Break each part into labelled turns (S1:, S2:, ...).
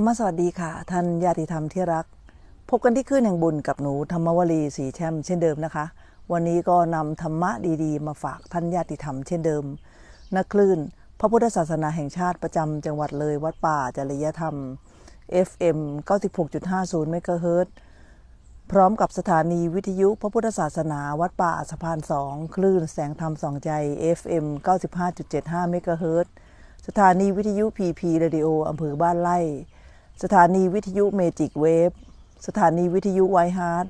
S1: รรมสวัสดีค่ะ ท่านญาติธรรมที่รัก พบกันที่ลื่นแห่งบุญกับหนูธรรมวลีสีแช่มเช่นเดิมนะคะ วันนี้ก็นำธรรมะดีๆมาฝากท่านญาติธรรมเช่นเดิม นักคลื่น พระพุทธศาสนาแห่งชาติประจำจังหวัดเลยวัดป่าจริยธรรม FM 96.50เมกะเฮิรตพร้อมกับสถานีวิทยุพระพุทธศาสนาวัดป่าสะพานสองคลื่นแสงธรรมสองใจ FM 95.75เมกะเฮิรตสถานีวิทยุ PP Radio อำเภอบ้านไร่สถานีวิทยุเมจิกเวฟ สถานีวิทยุไวฮาร์ด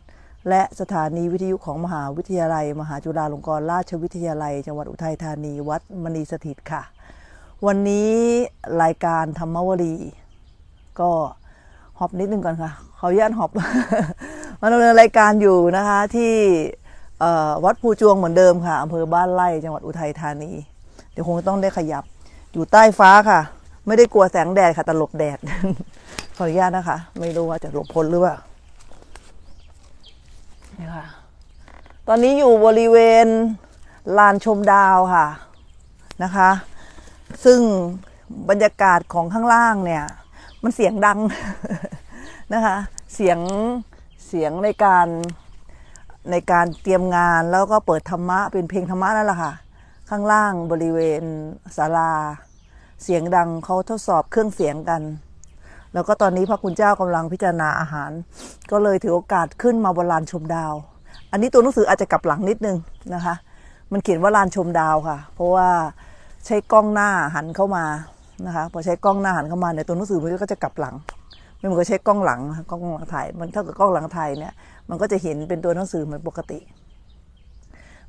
S1: และสถานีวิทยุของมหาวิทยาลัย มหาจุฬาลงกรณราชวิทยาลัย จังหวัดอุทัยธานี วัดมณีสถิตค่ะ วันนี้รายการธรรมวรีก็หอบนิดนึงก่อนค่ะ เขาย่านหอบมาดำเนินรายการอยู่นะคะที่วัดภูจวงเหมือนเดิมค่ะอำเภอบ้านไร่จังหวัดอุทัยธานี เดี๋ยวคงต้องได้ขยับอยู่ใต้ฟ้าค่ะ ไม่ได้กลัวแสงแดดค่ะแต่หลบแดดขออนุญาตนะคะไม่รู้ว่าจะหลบพ้นหรือเปล่านี่ค่ะตอนนี้อยู่บริเวณลานชมดาวค่ะนะคะ ซึ่งบรรยากาศของข้างล่างเนี่ย มันเสียงดังนะคะเสียงเสียงในการในการเตรียมงานแล้วก็เปิดธรรมะเป็นเพลงธรรมะนั่นแหละค่ะ ข้างล่างบริเวณศาลาเสียงดังเขาทดสอบเครื่องเสียงกันแล้วก็ตอนนี้พระคุณเจ้ากำลังพิจารณาอาหาร ก็เลยถือโอกาสขึ้นมาบนลานชมดาว อันนี้ตัวหนังสืออาจจะกลับหลังนิดนึงนะคะ มันเขียนว่าลานชมดาวค่ะ เพราะว่าใช้กล้องหน้าหันเข้ามานะคะพอใช้กล้องหน้าหันเข้ามาเนี่ยตัวหนังสือมันก็จะกลับหลังไม่เหมือนกับใช้กล้องหลังกล้องหลังถ่าย มันเท่ากับกล้องหลังถ่ายเนี่ย มันก็จะเห็นเป็นตัวหนังสือเหมือนปกติ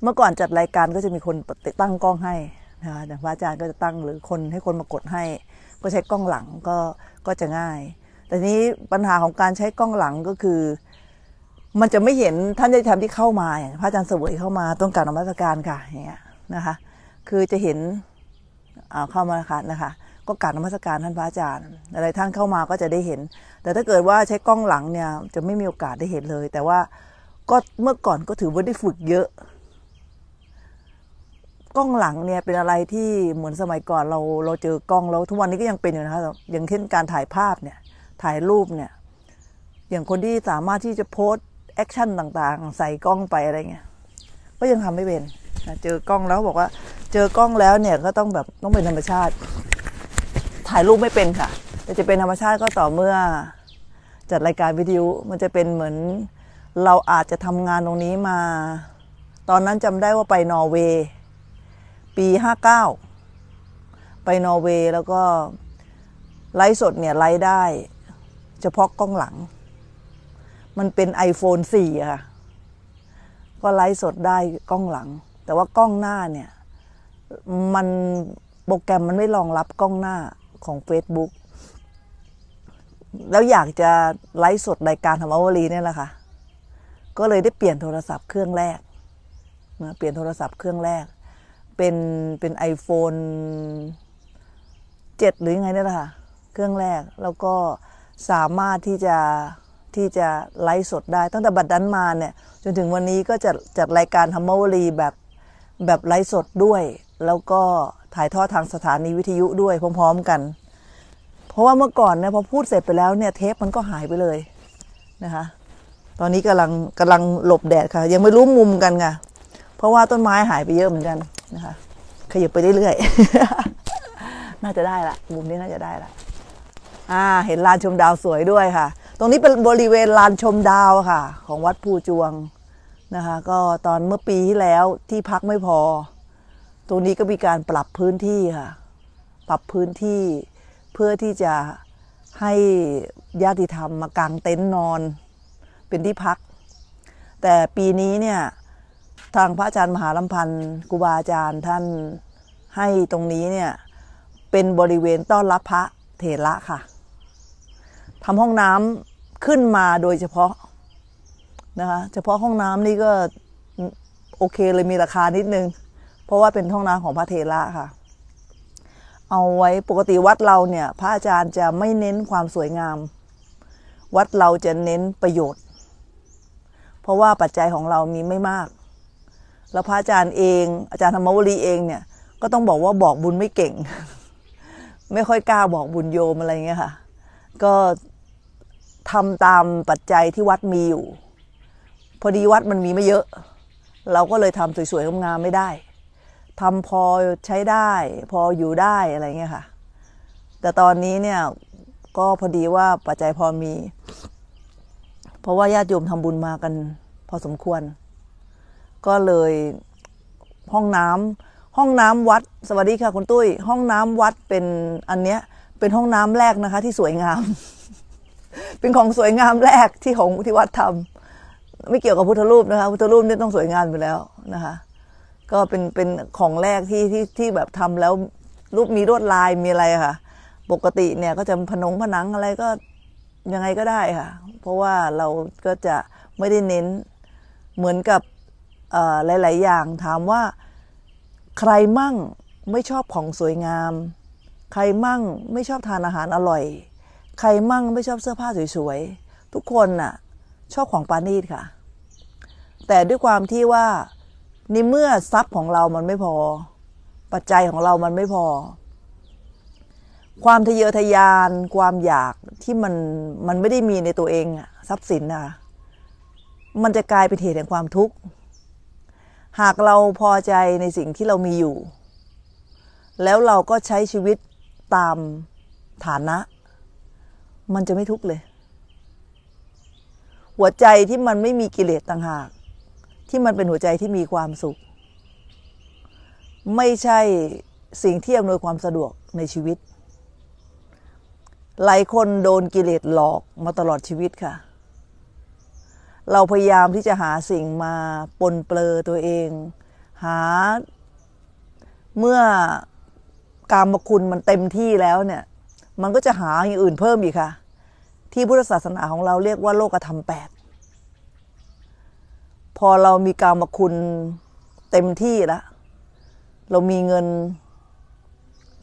S1: เมื่อก่อนจัดรายการก็จะมีคนติดตั้งกล้องให้นะคะพระอาจารย์ก็จะตั้งหรือคนให้คนมากดให้ก็ใช้กล้องหลังก็ก็จะง่าย แต่นี้ปัญหาของการใช้กล้องหลังก็คือมันจะไม่เห็นท่านได้ทำที่เข้ามาอย่างพระอาจารย์เสวยเข้ามาต้องการนมัสการค่ะอย่างเงี้ยนะคะคือจะเห็นเข้ามานะคะนะคะก็การนมัสการท่านพระอาจารย์อะไรท่านเข้ามาก็จะได้เห็น แต่ถ้าเกิดว่าใช้กล้องหลังเนี่ยจะไม่มีโอกาสได้เห็นเลย แต่ว่าก็เมื่อก่อนก็ถือว่าได้ฝึกเยอะล้องหลังเนี่ยเป็นอะไรที่เหมือนสมัยก่อนเราเราเจอกล้องเราทุกวันนี้ก็ยังเป็นอยู่นะคะอย่างเช่นการถ่ายภาพเนี่ยถ่ายรูปเนี่ยอย่างคนที่สามารถที่จะโพสแอคชั่นต่างๆ ใส่กล้องไปอะไรเงี้ยก็ยังทำไม่เป็นเจอกล้องแล้วบอกว่าเจอกล้องแล้วเนี่ยก็ต้องแบบต้องเป็นธรรมชาติ ถ่ายรูปไม่เป็นค่ะแต่จะเป็นธรรมชาติก็ต่อเมื่อจัดรายการวิีโอมันจะเป็นเหมือนเราอาจจะทำงานตรงนี้มา ตอนนั้นจำได้ว่าไปนอร์เวย์ปี59 ไปนอร์เวย์แล้วก็ ไลฟ์สดเนี่ย ไลฟ์ได้ เฉพาะกล้องหลัง มันเป็น iPhone 4ค่ะ ก็ไลฟ์สดได้กล้องหลัง แต่ว่ากล้องหน้าเนี่ย มันโปรแกรมมันไม่รองรับกล้องหน้าของ Facebook แล้วอยากจะไลฟ์สดรายการธรรมวรีเนี่ยแหละค่ะ ก็เลยได้เปลี่ยนโทรศัพท์เครื่องแรกเปลี่ยนโทรศัพท์เครื่องแรกเป็นเป็น iPhone 7 หรือยังไงเนี่แหละค่ะเครื่องแรก แล้วก็สามารถที่จะที่จะไลฟ์สดได้ ตั้งแต่บัดนั้นมาเนี่ย จนถึงวันนี้ก็จะจัดรายการธรรมวลีแบบแบบไลฟ์สดด้วย แล้วก็ถ่ายทอดทางสถานีวิทยุด้วยพร้อมๆกัน เพราะว่าเมื่อก่อนเนี่ยพอพูดเสร็จไปแล้วเนี่ย เทปมันก็หายไปเลยนะคะตอนนี้กำลังกำลังหลบแดดค่ะ ยังไม่รู้มุมกันค่ะเพราะว่าต้นไม้หายไปเยอะเหมือนกันนะคะขยับไปเรื่อยๆ น่าจะได้ละ มุมนี้น่าจะได้ละ อ่า เห็นลานชมดาวสวยด้วยค่ะ ตรงนี้เป็นบริเวณลานชมดาวค่ะ ของวัดภูจวงนะคะ ก็ตอนเมื่อปีที่แล้วที่พักไม่พอ ตรงนี้ก็มีการปรับพื้นที่ค่ะ ปรับพื้นที่เพื่อที่จะให้ญาติธรรมมากางเต็นท์นอน เป็นที่พัก แต่ปีนี้เนี่ยทางพระอาจารย์มหาลำพันธ์กูบาอาจารย์ท่านให้ตรงนี้เนี่ย เป็นบริเวณต้อนรับพระเถระค่ะทำห้องน้ำขึ้นมาโดยเฉพาะนะคะเฉพาะห้องน้ำนี่ก็โอเค เลย มีราคานิดนึง เพราะว่าเป็นห้องน้ำของพระเถระค่ะ เอาไว้ปกติวัดเราเนี่ย พระอาจารย์จะไม่เน้นความสวยงาม วัดเราจะเน้นประโยชน์ เพราะว่าปัจจัยของเรามีไม่มากแล้วพระอาจารย์เองอาจารย์ธรรมวรีเองเนี่ย ก็ต้องบอกว่าบอกบุญไม่เก่ง ไม่ค่อยกล้าบอกบุญโยมอะไรเงี้ยค่ะก็ทำตามปัจจัยที่วัดมีอยู่ พอดีวัดมันมีไม่เยอะ เราก็เลยทำสวยๆงามๆไม่ได้ทำพอใช้ได้ พออยู่ได้อะไรเงี้ยค่ะ แต่ตอนนี้เนี่ยก็พอดีว่าปัจจัยพอมี เพราะว่าญาติโยมทำบุญมากัน พอสมควรก็เลยห้องน้ำ ห้องน้ำวัด สวัสดีค่ะคุณตุ้ย ห้องน้ำวัดเป็นอันเนี้ย เป็นห้องน้ำแรกนะคะ ที่สวยงาม เป็นของสวยงามแรกที่ของที่วัดทำไม่เกี่ยวกับพุทธรูปนะคะพุทธรูปนี่ต้องสวยงามไปแล้วนะคะก็เป็นเป็นของแรกที่ที่ที่แบบทำแล้ว รูปมีลวดลายมีอะไรค่ะ ปกติเนี่ยก็จะผนงผนังอะไรก็ยังไงก็ได้ค่ะ เพราะว่าเราก็จะไม่ได้เน้นเหมือนกับหลายๆอย่างถามว่าใครมั่งไม่ชอบของสวยงาม ใครมั่งไม่ชอบทานอาหารอร่อย ใครมั่งไม่ชอบเสื้อผ้าสวยๆ ทุกคนน่ะชอบของปานีตค่ะ แต่ด้วยความที่ว่าในเมื่อทรัพย์ของเรามันไม่พอ ปัจจัยของเรามันไม่พอ ความทะเยอทะยานความอยากที่มันมันไม่ได้มีในตัวเองทรัพย์สินนะมันจะกลายเป็นเหตุแห่งความทุกข์หากเราพอใจในสิ่งที่เรามีอยู่ แล้วเราก็ใช้ชีวิตตามฐานะ มันจะไม่ทุกข์เลย หัวใจที่มันไม่มีกิเลสต่างหากที่มันเป็นหัวใจที่มีความสุข ไม่ใช่สิ่งที่อำนวยความสะดวกในชีวิต หลายคนโดนกิเลสหลอกมาตลอดชีวิตค่ะเราพยายามที่จะหาสิ่งมาปนเปลือตัวเอง หา เมื่อกามคุณมันเต็มที่แล้วเนี่ย มันก็จะหาอย่างอื่นเพิ่มอีกค่ะที่พุทธศาสนาของเราเรียกว่าโลกธรรมแปดพอเรามีกามคุณเต็มที่แล้วเรามีเงิน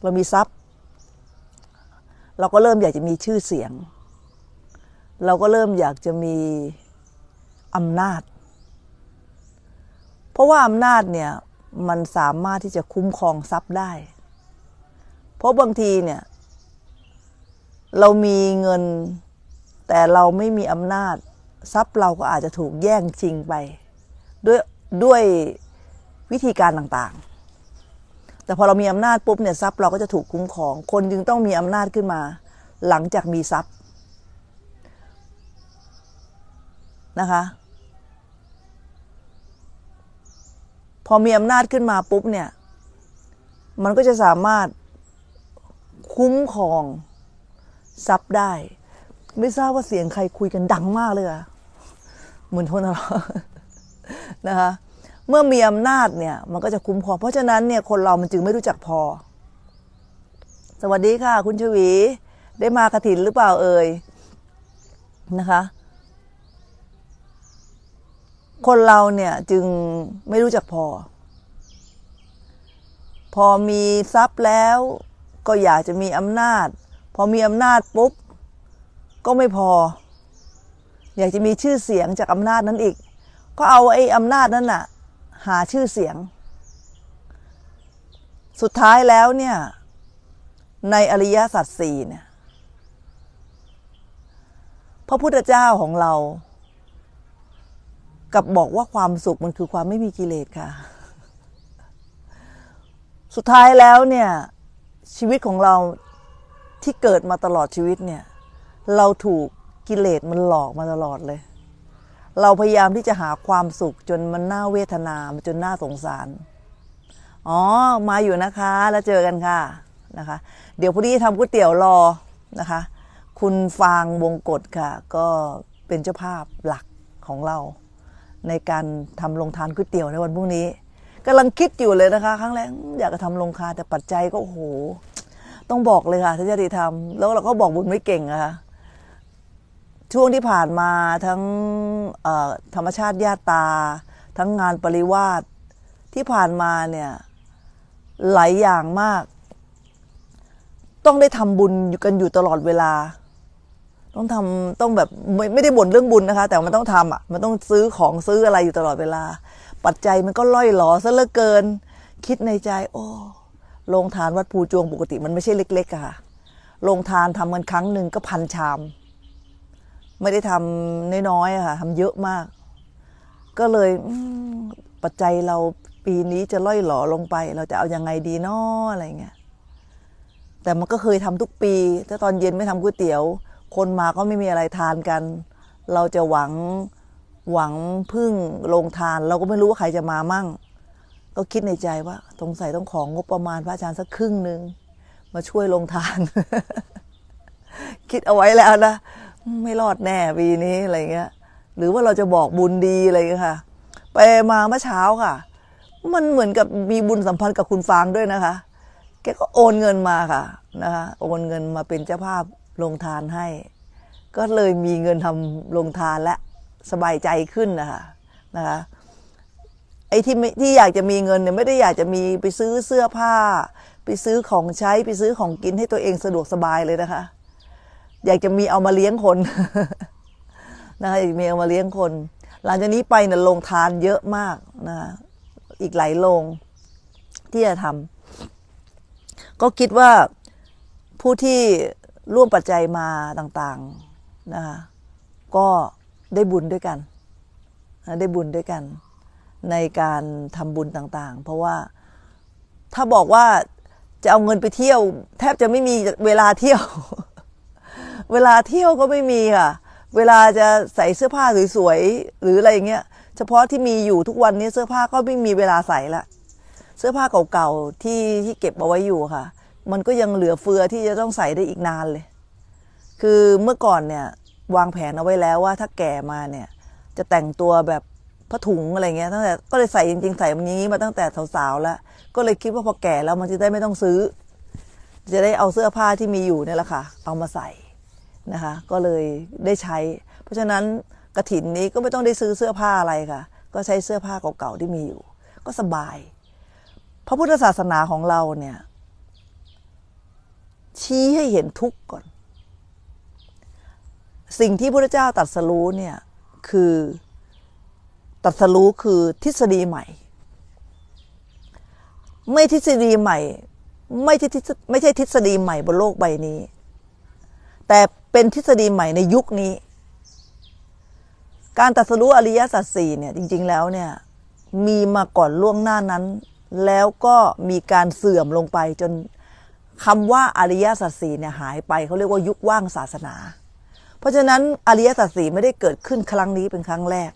S1: เรามีทรัพย์ เราก็เริ่มอยากจะมีชื่อเสียง เราก็เริ่มอยากจะมีอำนาจ เพราะว่า อำนาจเนี่ยมันสามารถที่จะคุ้มครองทรัพย์ได้ เพราะ บางทีเนี่ย เรามีเงินแต่เราไม่มีอำนาจทรัพย์เราก็อาจจะถูกแย่งชิงไปด้วยด้วยวิธีการต่างๆ แต่พอ เรามีอำนาจปุ๊บเนี่ยทรัพย์เราก็จะถูกคุ้มครองคน จึงต้องมีอำนาจขึ้นมา หลังจากมีทรัพย์นะคะ พอมีอำนาจขึ้นมาปุ๊บเนี่ย มันก็จะสามารถคุ้มครองทรัพย์ได้ ไม่ทราบว่าเสียงใครคุยกันดังมากเลยอะเหมือนโทนไรนะคะ เมื่อมีอำนาจเนี่ย มันก็จะคุ้มครอง เพราะฉะนั้นเนี่ยคนเรามันจึงไม่รู้จักพอ สวัสดีค่ะ คุณชวี ได้มากระถินหรือเปล่าเอ่ยนะคะคนเราเนี่ยจึงไม่รู้จักพอ พอมีทรัพย์แล้ว ก็อยากจะมีอำนาจ พอมีอำนาจปุ๊บ ก็ไม่พอ อยากจะมีชื่อเสียงจากอำนาจนั้นอีก ก็เอาไอ้อำนาจนั้นน่ะ หาชื่อเสียง สุดท้ายแล้วเนี่ย ในอริยสัจสี่เนี่ยพระพุทธเจ้าของเรากับบอกว่าความสุขมันคือความไม่มีกิเลสค่ะ สุดท้ายแล้วเนี่ย ชีวิตของเราที่เกิดมาตลอดชีวิตเนี่ย เราถูกกิเลสมันหลอกมาตลอดเลย เราพยายามที่จะหาความสุขจนมันน่าเวทนาจนน่าสงสาร อ๋อ มาอยู่นะคะแล้วเจอกันค่ะนะคะ เดี๋ยวพอดีทำก๋วยเตี๋ยวรอนะคะ คุณฟางวงกฎค่ะ ก็เป็นเจ้าภาพหลักของเราในการทำลงทานก๋วยเตี๋ยวในวันพรุ่งนี้กำลังคิดอยู่เลยนะคะครั้งแรกอยากจะทำลงคาแต่ปัจจัยก็โอ้โหต้องบอกเลยค่ะท่จนได้ิธรรมแล้วเราก็บอกบุญไม่เก่งอะค่ะ ช่วงที่ผ่านมาทั้งธรรมชาติญาตา ทั้งงานปริวาสที่ผ่านมาเนี่ย หลายอย่างมาก ต้องได้ทำบุญอยู่กันอยู่ตลอดเวลาต้องทำต้องแบบไม่ไม่ได้บ่นเรื่องบุญนะคะ แต่มันต้องทำอ่ะ มันต้องซื้อของซื้ออะไรอยู่ตลอดเวลา ปัจจัยมันก็ล่อยหลอซะเหลือเกิน คิดในใจโอ้ โรงทานวัดภูจวงปกติมันไม่ใช่เล็กๆ ค่ะ โรงทานทำกันครั้งหนึ่งก็พันชาม ไม่ได้ทำน้อยๆค่ะทำเยอะมาก ก็เลยปัจจัยเราปีนี้จะล่อยหลอลงไป เราจะเอาอยัางไงดีนาะอะไรเงี้ยแต่มันก็เคยทำทุกปี ถ้าตอนเย็นไม่ทำก๋วยเตี๋ยวคนมาก็ไม่มีอะไรทานกัน เราจะหวังหวังพึ่งลงทาน เราก็ไม่รู้ว่าใครจะมามั่ง ก็คิดในใจว่าสงสัยต้องของงบประมาณพระอาจารย์สักครึ่งหนึ่ง มาช่วยลงทาน คิดเอาไว้แล้วนะ ไม่รอดแน่ปีนี้อะไรเงี้ย หรือว่าเราจะบอกบุญดีอะไรเงี้ยค่ะ ไปมาเมื่อเช้าค่ะ มันเหมือนกับมีบุญสัมพันธ์กับคุณฟางด้วยนะคะ แกก็โอนเงินมาค่ะ นะคะโอนเงินมาเป็นเจ้าภาพโรงทานให้ ก็เลยมีเงินทำโรงทานและสบายใจขึ้นนะคะนะคะไอ้ที่ที่อยากจะมีเงินเนี่ย ไม่ได้อยากจะมีไปซื้อเสื้อผ้า ไปซื้อของใช้ ไปซื้อของกินให้ตัวเองสะดวกสบายเลยนะคะ อยากจะมีเอามาเลี้ยงคนนะคะอยากมีเอามาเลี้ยงคน หลังจากนี้ไปเนี่ยลงทานเยอะมากนะคะอีกหลายโรงที่จะทำก็คิดว่าผู้ที่ร่วมปัจจัยมาต่างๆนะคะก็ได้บุญด้วยกัน ได้บุญด้วยกัน ในการทำบุญต่าง ๆ เพราะว่าถ้าบอกว่าจะเอาเงินไปเที่ยว แทบจะไม่มีเวลาเที่ยว เวลาเที่ยวก็ไม่มีค่ะเวลาจะใส่เสื้อผ้าสวยๆหรืออะไรอย่างเงี้ย เฉพาะที่มีอยู่ทุกวันนี้เสื้อผ้าก็ไม่มีเวลาใส่ละ เสื้อผ้าเก่าๆที่ที่เก็บเอาไว้อยู่ค่ะมันก็ยังเหลือเฟือที่จะต้องใส่ได้อีกนานเลย คือเมื่อก่อนเนี่ยวางแผนเอาไว้แล้วว่าถ้าแก่มาเนี่ย จะแต่งตัวแบบผ้าถุงอะไรเงี้ยตั้งแต่ก็เลยใส่จริงๆใส่มันอย่างนี้มาตั้งแต่สาวๆแล้ว ก็เลยคิดว่าพอแก่แล้วมันจะได้ไม่ต้องซื้อจะได้เอาเสื้อผ้าที่มีอยู่เนี่ยแหละค่ะเอามาใส่นะคะ ก็เลยได้ใช้ เพราะฉะนั้นกระถินนี้ก็ไม่ต้องได้ซื้อเสื้อผ้าอะไรค่ะ ก็ใช้เสื้อผ้าเก่าๆที่มีอยู่ ก็สบายพระพุทธศาสนาของเราเนี่ยชี้ให้เห็นทุกข์ก่อน สิ่งที่พระเจ้าตัดสรู้เนี่ยคือตัดสรู้คือทฤษฎีใหม่ไม่ทฤษฎีใหม่ไม่ใช่ไม่ใช่ทฤษฎีใหม่บนโลกใบนี้ แต่เป็นทฤษฎีใหม่ในยุคนี้ การตัดสรู้อริยสัจสี่เนี่ยจริงๆแล้วเนี่ยมีมาก่อนล่วงหน้านั้น แล้วก็มีการเสื่อมลงไปจนคำว่าอริยสัจสีเนี่ยหายไปเขาเรียกว่ายุคว่างศาสนา เพราะฉะนั้นอริยสัจสีไม่ได้เกิดขึ้นครั้งนี้เป็นครั้งแรก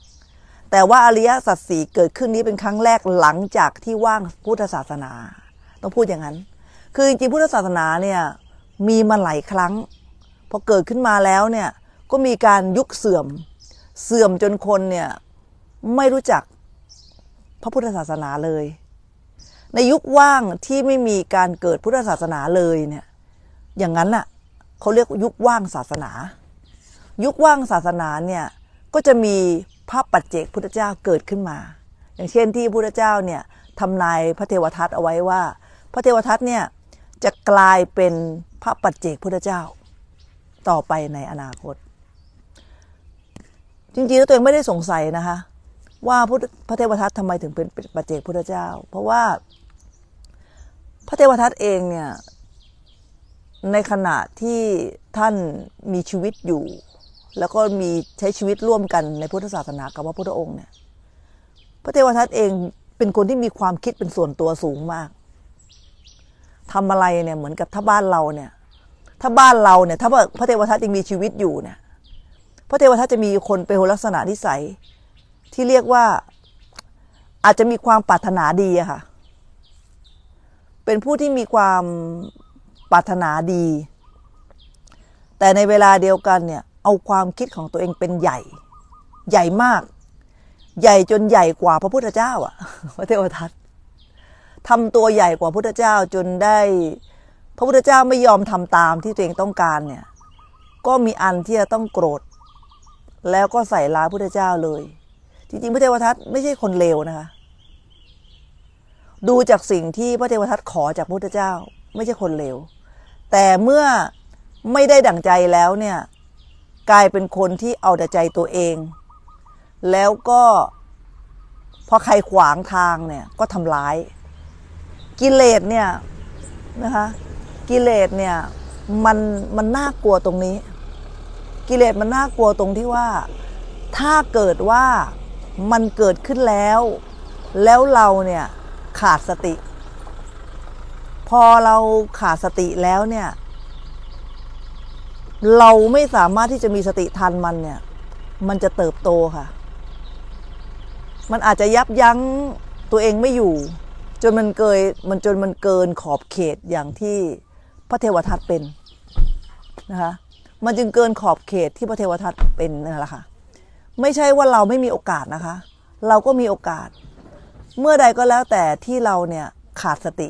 S1: แต่ว่าอริยสัจสีเกิดขึ้นนี้เป็นครั้งแรกหลังจากที่ว่างพุทธศาสนาต้องพูดอย่างนั้น คือจริงๆพุทธศาสนาเนี่ยมีมาหลายครั้งพอเกิดขึ้นมาแล้วเนี่ยก็มีการยุคเสื่อมเสื่อมจนคนเนี่ยไม่รู้จักพระพุทธศาสนาเลยในยุคว่างที่ไม่มีการเกิดพุทธศาสนาเลยเนี่ยอย่างนั้นน่ะเขาเรียกยุคว่างศาสนา ยุคว่างศาสนาเนี่ยก็จะมีพระปัจเจกพุทธเจ้าเกิดขึ้นมา อย่างเช่นที่พุทธเจ้าเนี่ยทำนายพระเทวทัตเอาไว้ว่า พระเทวทัตเนี่ยจะกลายเป็นพระปัจเจกพุทธเจ้าต่อไปในอนาคตจริงๆแล้วตัวเองไม่ได้สงสัยนะคะ ว่าพระเทวทัตทำไมถึงเป็นปัจเจกพุทธเจ้า เพราะว่าพระเทวทัตเองเนี่ย ในขณะที่ท่านมีชีวิตอยู่ แล้วก็มีใช้ชีวิตร่วมกันในพุทธศาสนากับพระพุทธองค์เนี่ย พระเทวทัตเองเป็นคนที่มีความคิดเป็นส่วนตัวสูงมากทำอะไรเนี่ยเหมือนกับถ้าบ้านเราเนี่ย ถ้าบ้านเราเนี่ย ถ้าพระเทวทัตยังมีชีวิตอยู่เนี่ยพระเทวทัตจะมีคนเป็นลักษณะนิสัย ที่เรียกว่าอาจจะมีความปรารถนาดีอะค่ะเป็นผู้ที่มีความปรารถนาดี แต่ในเวลาเดียวกันเนี่ยเอาความคิดของตัวเองเป็นใหญ่ ใหญ่มาก ใหญ่จนใหญ่กว่าพระพุทธเจ้าอะพระเทวทัตทำตัวใหญ่กว่าพระพุทธเจ้าจนได้ พระพุทธเจ้าไม่ยอมทำตามที่ตัวเองต้องการเนี่ย ก็มีอันที่จะต้องโกรธแล้วก็ใส่ร้ายพระพุทธเจ้าเลย จริงๆ พระเทวทัตไม่ใช่คนเลวนะคะดูจากสิ่งที่พระเทวทัตขอจากพระพุทธเจ้า ไม่ใช่คนเลวแต่เมื่อไม่ได้ดั่งใจแล้วเนี่ย กลายเป็นคนที่เอาแต่ใจตัวเอง แล้วก็พอใครขวางทางเนี่ยก็ทำร้าย กิเลสเนี่ยนะคะ กิเลสเนี่ยมันมันน่ากลัวตรงนี้ กิเลสมันน่ากลัวตรงที่ว่าถ้าเกิดว่ามันเกิดขึ้นแล้ว แล้วเราเนี่ยขาดสติ พอเราขาดสติแล้วเนี่ย เราไม่สามารถที่จะมีสติทันมันเนี่ย มันจะเติบโตค่ะ มันอาจจะยับยั้งตัวเองไม่อยู่ จนมันเกยมันจนมันเกินขอบเขตอย่างที่พระเทวทัตเป็นนะคะ มันจึงเกินขอบเขตที่พระเทวทัตเป็นนั่นแหละค่ะ ไม่ใช่ว่าเราไม่มีโอกาสนะคะ เราก็มีโอกาสเมื่อใดก็แล้วแต่ที่เราเนี่ยขาดสติ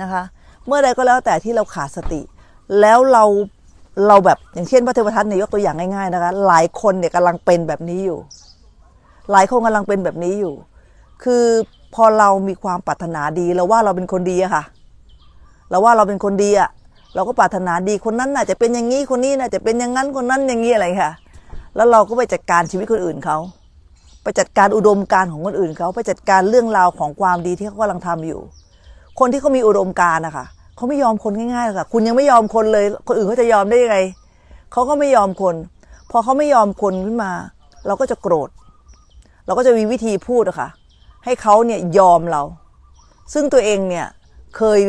S1: นะคะ เมื่อใดก็แล้วแต่ที่เราขาดสติ แล้วเราเราแบบอย่างเช่นพระเทวทัตเนี่ยยกตัวอย่างง่ายๆ นะคะ หลายคนเนี่ยกำลังเป็นแบบนี้อยู่ หลายคนกำลังเป็นแบบนี้อยู่ คือพอเรามีความปรารถนาดีเราว่าเราเป็นคนดีอะค่ะเราว่าเราเป็นคนดีอะเราก็ปรารถนาดีคนนั้นน่าจะเป็นอย่างนี้ คนนี้น่าจะเป็นอย่างนั้นคนนั้นอย่างนี้อะไรค่ะแล้วเราก็ไปจัดการชีวิตคนอื่นเขาไปจัดการอุดมการของคนอื่นเขาไปจัดการเรื่องราวของความดีที่เขากำลังทำอยู่ คนที่เขามีอุดมการนะคะ เขาไม่ยอมคนง่ายๆหรอกค่ะ คุณยังไม่ยอมคนเลย คนอื่นเขาจะยอมได้ยังไงเขาก็ไม่ยอมคน พอเขาไม่ยอมคนขึ้นมา เราก็จะโกรธ เราก็จะมีวิธีพูดอะค่ะให้เขาเนี่ยยอมเรา ซึ่งตัวเองเนี่ยเคย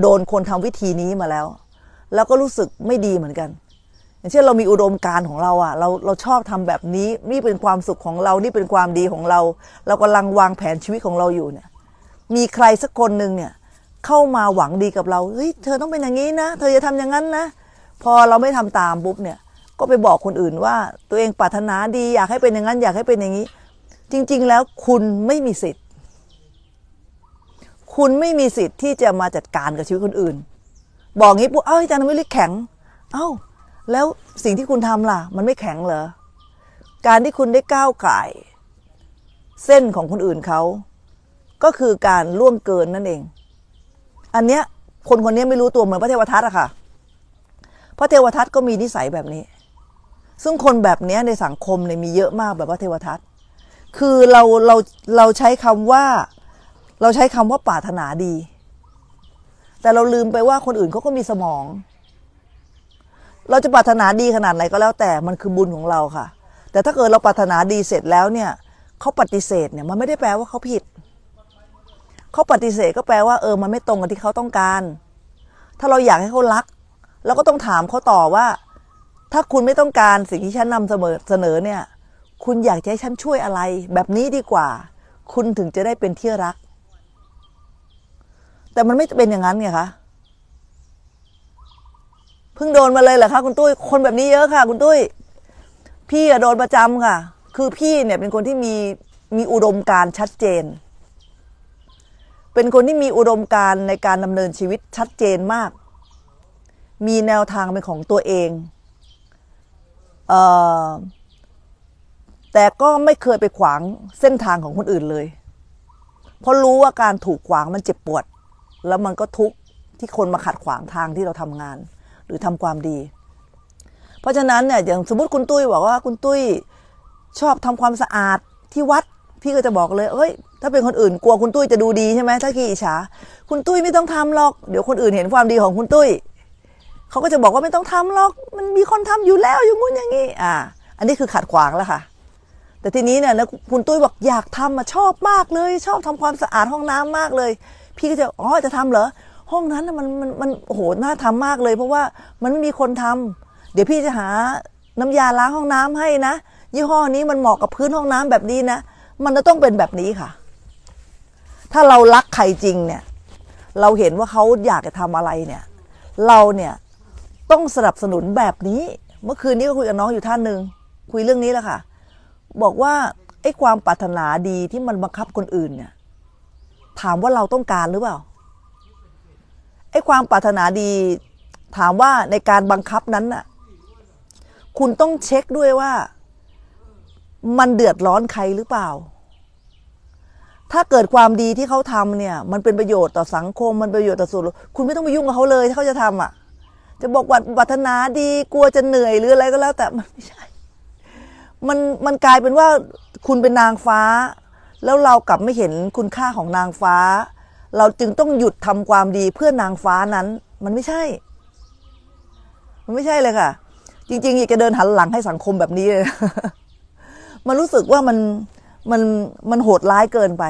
S1: โดนคนทำวิธีนี้มาแล้ว แล้วก็รู้สึกไม่ดีเหมือนกันางเช่นเรามีอุดมการของเราอ่ะเราเราชอบทำแบบนี้นี่เป็นความสุขของเรานี่เป็นความดีของเรา เรากำลังวางแผนชีวิตของเราอยู่เนี่ย มีใครสักคนหนึ่งเนี่ย เข้ามาหวังดีกับเราเฮ้ยเธอต้องเป็นอย่างนี้นะ เธอจะทำอย่างนั้นนะพอเราไม่ทำตามปุ๊บเนี่ย ก็ไปบอกคนอื่นว่า ตัวเองปรารถนาดีอยากให้เป็นอย่างนั้น อยากให้เป็นอย่างนี้ จริง ๆ แล้วคุณไม่มีสิทธิ์ คุณไม่มีสิทธิ์ที่จะมาจัดการกับชีวิตคนอื่น บอกงี้ปุ๊บเอ้าอาจารย์วิริแข็ง เอ้าแล้วสิ่งที่คุณทำล่ะ มันไม่แข็งเหรอการที่คุณได้ก้าวไก่เส้นของคนอื่นเขา ก็คือการล่วงเกินนั่นเอง อันเนี้ยคนคนนี้ไม่รู้ตัวเหมือนพระเทวทัตอะค่ะพระเทวทัตก็มี นิสัยแบบนี้ ซึ่งคนแบบนี้ในสังคมเนี่ยมีเยอะมากแบบพระเทวทัตคือเราเราเราใช้คำว่า เราใช้คำว่าป่าถนาดี แต่เราลืมไปว่าคนอื่นเขาก็มีสมองเราจะปรารถนาดีขนาดไหนก็แล้วแต่มันคือบุญของเราค่ะ แต่ถ้าเกิดเราปรารถนาดีเสร็จแล้วเนี่ย เขาปฏิเสธเนี่ยมันไม่ได้แปลว่าเขาผิด เขาปฏิเสธก็แปลว่า เออ มันไม่ตรงกับที่เขาต้องการ ถ้าเราอยากให้เขารักเราก็ต้องถามเขาต่อว่า ถ้าคุณไม่ต้องการสิ่งที่ฉันนำเสนอเสนอเนี่ย คุณอยากให้ฉันช่วยอะไร แบบนี้ดีกว่า คุณถึงจะได้เป็นที่รัก แต่มันไม่เป็นอย่างนั้นไงคะเพิ่งโดนมาเลยเหรอคะคุณตุ้ย คนแบบนี้เยอะค่ะ คุณตุ้ย พี่โดนประจำค่ะ คือพี่เนี่ยเป็นคนที่มีมีอุดมการชัดเจน เป็นคนที่มีอุดมการในการดำเนินชีวิตชัดเจนมาก มีแนวทางเป็นของตัวเอง เอ่อ แต่ก็ไม่เคยไปขวางเส้นทางของคนอื่นเลย เพราะรู้ว่าการถูกขวางมันเจ็บปวด แล้วมันก็ทุกข์ที่คนมาขัดขวางทางที่เราทำงานหรือทำความดี เพราะฉะนั้นเนี่ยอย่างสมมติคุณตุ้ยบอกว่าคุณตุ้ยชอบทำความสะอาดที่วัด พี่ก็จะบอกเลยเอ้ย ถ้าเป็นคนอื่นกลัวคุณตุ้ยจะดูดีใช่ไหมถ้าขี้อิจฉาคุณตุ้ยไม่ต้องทำหรอก เดี๋ยวคนอื่นเห็นความดีของคุณตุ้ยเขาก็จะบอกว่าไม่ต้องทำหรอกมันมีคนทำอยู่แล้วอย่างงู้นอย่างนี้อ่าอันนี้คือขัดขวางแล้วค่ะ แต่ทีนี้เนี่ยนะคุณตุ้ยบอกอยากทำอะชอบมากเลย ชอบทำความสะอาดห้องน้ำมากเลย พี่ก็จะอ๋อจะทำเหรอห้องนั้นมันมันมันโหหน่าทำมากเลย เพราะว่ามันไม่มีคนทำ เดี๋ยวพี่จะหาน้ำยาล้างห้องน้ำให้นะยี่ห้อนี้มันเหมาะกับพื้นห้องน้ำแบบนี้นะมันจะต้องเป็นแบบนี้ค่ะ ถ้าเรารักใครจริงเนี่ย เราเห็นว่าเขาอยากจะทำอะไรเนี่ย เราเนี่ยต้องสนับสนุนแบบนี้ เมื่อคืนนี้ก็คุยกับน้องอยู่ท่านหนึ่งคุยเรื่องนี้แหละค่ะ บอกว่าไอ้ความปรารถนาดีที่มันบังคับคนอื่นเนี่ย ถามว่าเราต้องการหรือเปล่าอ้ความปรารถนาดี ถามว่าในการบังคับนั้นน่ะ คุณต้องเช็คด้วยว่า มันเดือดร้อนใครหรือเปล่า ถ้าเกิดความดีที่เขาทำเนี่ย มันเป็นประโยชน์ต่อสังคม มันประโยชน์ต่อส่วนรวมคุณไม่ต้องไปยุ่งกับเขาเลยถ้าเขาจะทำ อ่ะ จะบอกว่าปรารถนาดีกลัวจะเหนื่อยหรืออะไรก็แล้ว แต่มันไม่ใช่มันมันกลายเป็นว่าคุณเป็นนางฟ้า แล้วเรากลับไม่เห็นคุณค่าของนางฟ้าเราจึงต้องหยุดทำความดีเพื่อนางฟ้านั้น มันไม่ใช่ มันไม่ใช่เลยค่ะ จริงๆอยากจะเดินหันหลังให้สังคมแบบนี้เลยมันรู้สึกว่ามันมันมันโหดร้ายเกินไป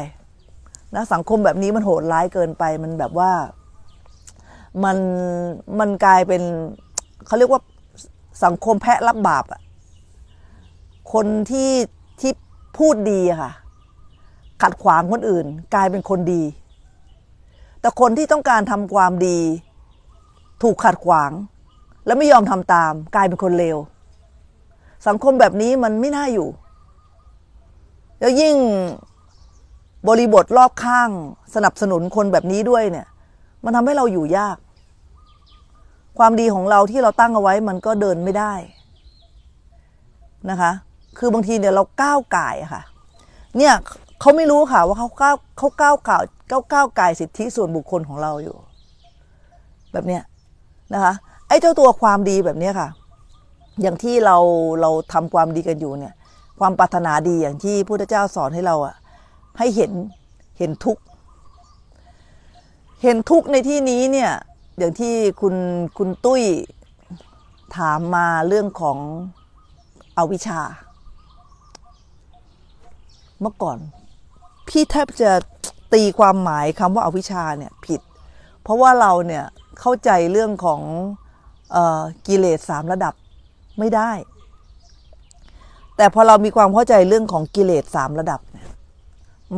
S1: นะสังคมแบบนี้มันโหดร้ายเกินไป มันแบบว่า มันมันกลายเป็น เขาเรียกว่าสังคมแพะรับบาปอะคนที่ที่พูดดีค่ะ ขัดขวางคนอื่น กลายเป็นคนดีแต่คนที่ต้องการทำความดี ถูกขัดขวาง และไม่ยอมทำตาม กลายเป็นคนเลว สังคมแบบนี้มันไม่น่าอยู่ แล้วยิ่งบริบทรอบข้าง สนับสนุนคนแบบนี้ด้วยเนี่ย มันทำให้เราอยู่ยาก ความดีของเราที่เราตั้งเอาไว้มันก็เดินไม่ได้นะคะ คือบางทีเนี่ยเราก้าวไก่ค่ะ เนี่ยเขาไม่รู้ค่ะ ว่าเขาก้าวเขาก้าวก่าวก้าวก้าวไก่สิทธิส่วนบุคคลของเราอยู่ แบบเนี้ยนะคะ ไอ้เจ้าตัวความดีแบบเนี้ยค่ะ อย่างที่เราเราทำความดีกันอยู่เนี่ย ความปรารถนาดีอย่างที่พุทธเจ้าสอนให้เราอะให้เห็นเห็นทุกเห็นทุกในที่นี้เนี่ย อย่างที่คุณคุณตุ้ย ถามมาเรื่องของอวิชชา เมื่อก่อนพี่แทบจะตีความหมายคำว่าอาวิชชาเนี่ยผิด เพราะว่าเราเนี่ยเข้าใจเรื่องของกิเลสสามระดับไม่ได้ แต่พอเรามีความเข้าใจเรื่องของกิเลสสามระดับเนี่ย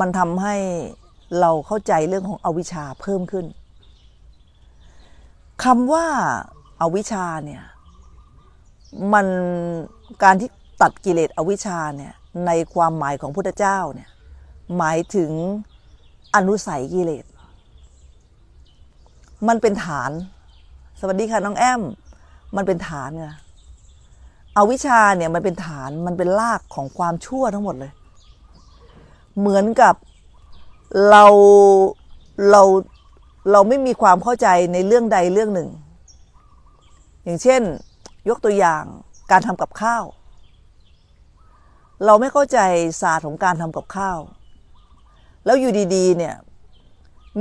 S1: มันทำให้เราเข้าใจเรื่องของอวิชชาเพิ่มขึ้น คำว่าอาวิชชาเนี่ย มันการที่ตัดกิเลสอวิชชาเนี่ย ในความหมายของพุทธเจ้าเนี่ยหมายถึงอนุสัยกิเลส มันเป็นฐาน สวัสดีค่ะน้องแอม มันเป็นฐานไงอวิชชาเนี่ยมันเป็นฐาน มันเป็นรากของความชั่วทั้งหมดเลย เหมือนกับ เราเราเราไม่มีความเข้าใจในเรื่องใดเรื่องหนึ่ง อย่างเช่น ยกตัวอย่างการทำกับข้าว เราไม่เข้าใจศาสตร์ของการทำกับข้าวแล้วอยู่ดีๆ เนี่ย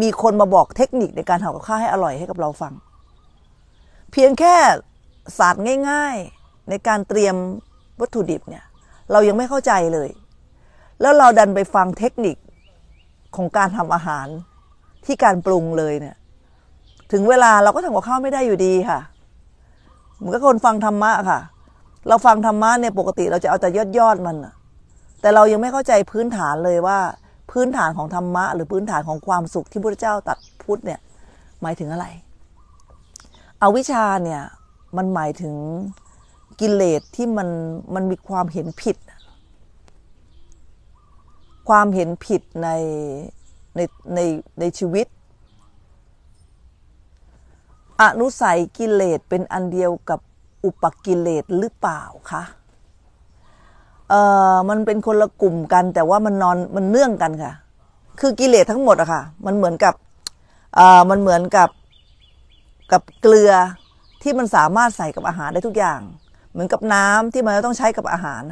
S1: มีคนมาบอกเทคนิคในการทำกับข้าวให้อร่อยให้กับเราฟัง เพียงแค่ศาสตร์ง่าย ๆ ในการเตรียมวัตถุดิบเนี่ย เรายังไม่เข้าใจเลย แล้วเราดันไปฟังเทคนิคของการทำอาหารที่การปรุงเลยเนี่ย ถึงเวลาเราก็ทำกับข้าวไม่ได้อยู่ดีค่ะ เหมือนกับคนฟังธรรมะค่ะ เราฟังธรรมะเนี่ยปกติเราจะเอาแต่ยอดยอดมัน แต่เรายังไม่เข้าใจพื้นฐานเลยว่าพื้นฐานของธรรมะ หรือพื้นฐานของความสุขที่พระเจ้าตัดพุทธเนี่ย หมายถึงอะไรอวิชชาเนี่ยมันหมายถึงกิเลสที่มันมันมีความเห็นผิด ความเห็นผิดในในในในชีวิตอนุสัยกิเลสเป็นอันเดียวกับอุปกิเลสหรือเปล่าคะเออมันเป็นคนละกลุ่มกันแต่ว่ามันนอนมันเนื่องกันค่ะ คือกิเลสทั้งหมดอะค่ะ มันเหมือนกับเออมันเหมือนกับกับเกลือที่มันสามารถใส่กับอาหารได้ทุกอย่าง เหมือนกับน้ำที่มันต้องใช้กับอาหาร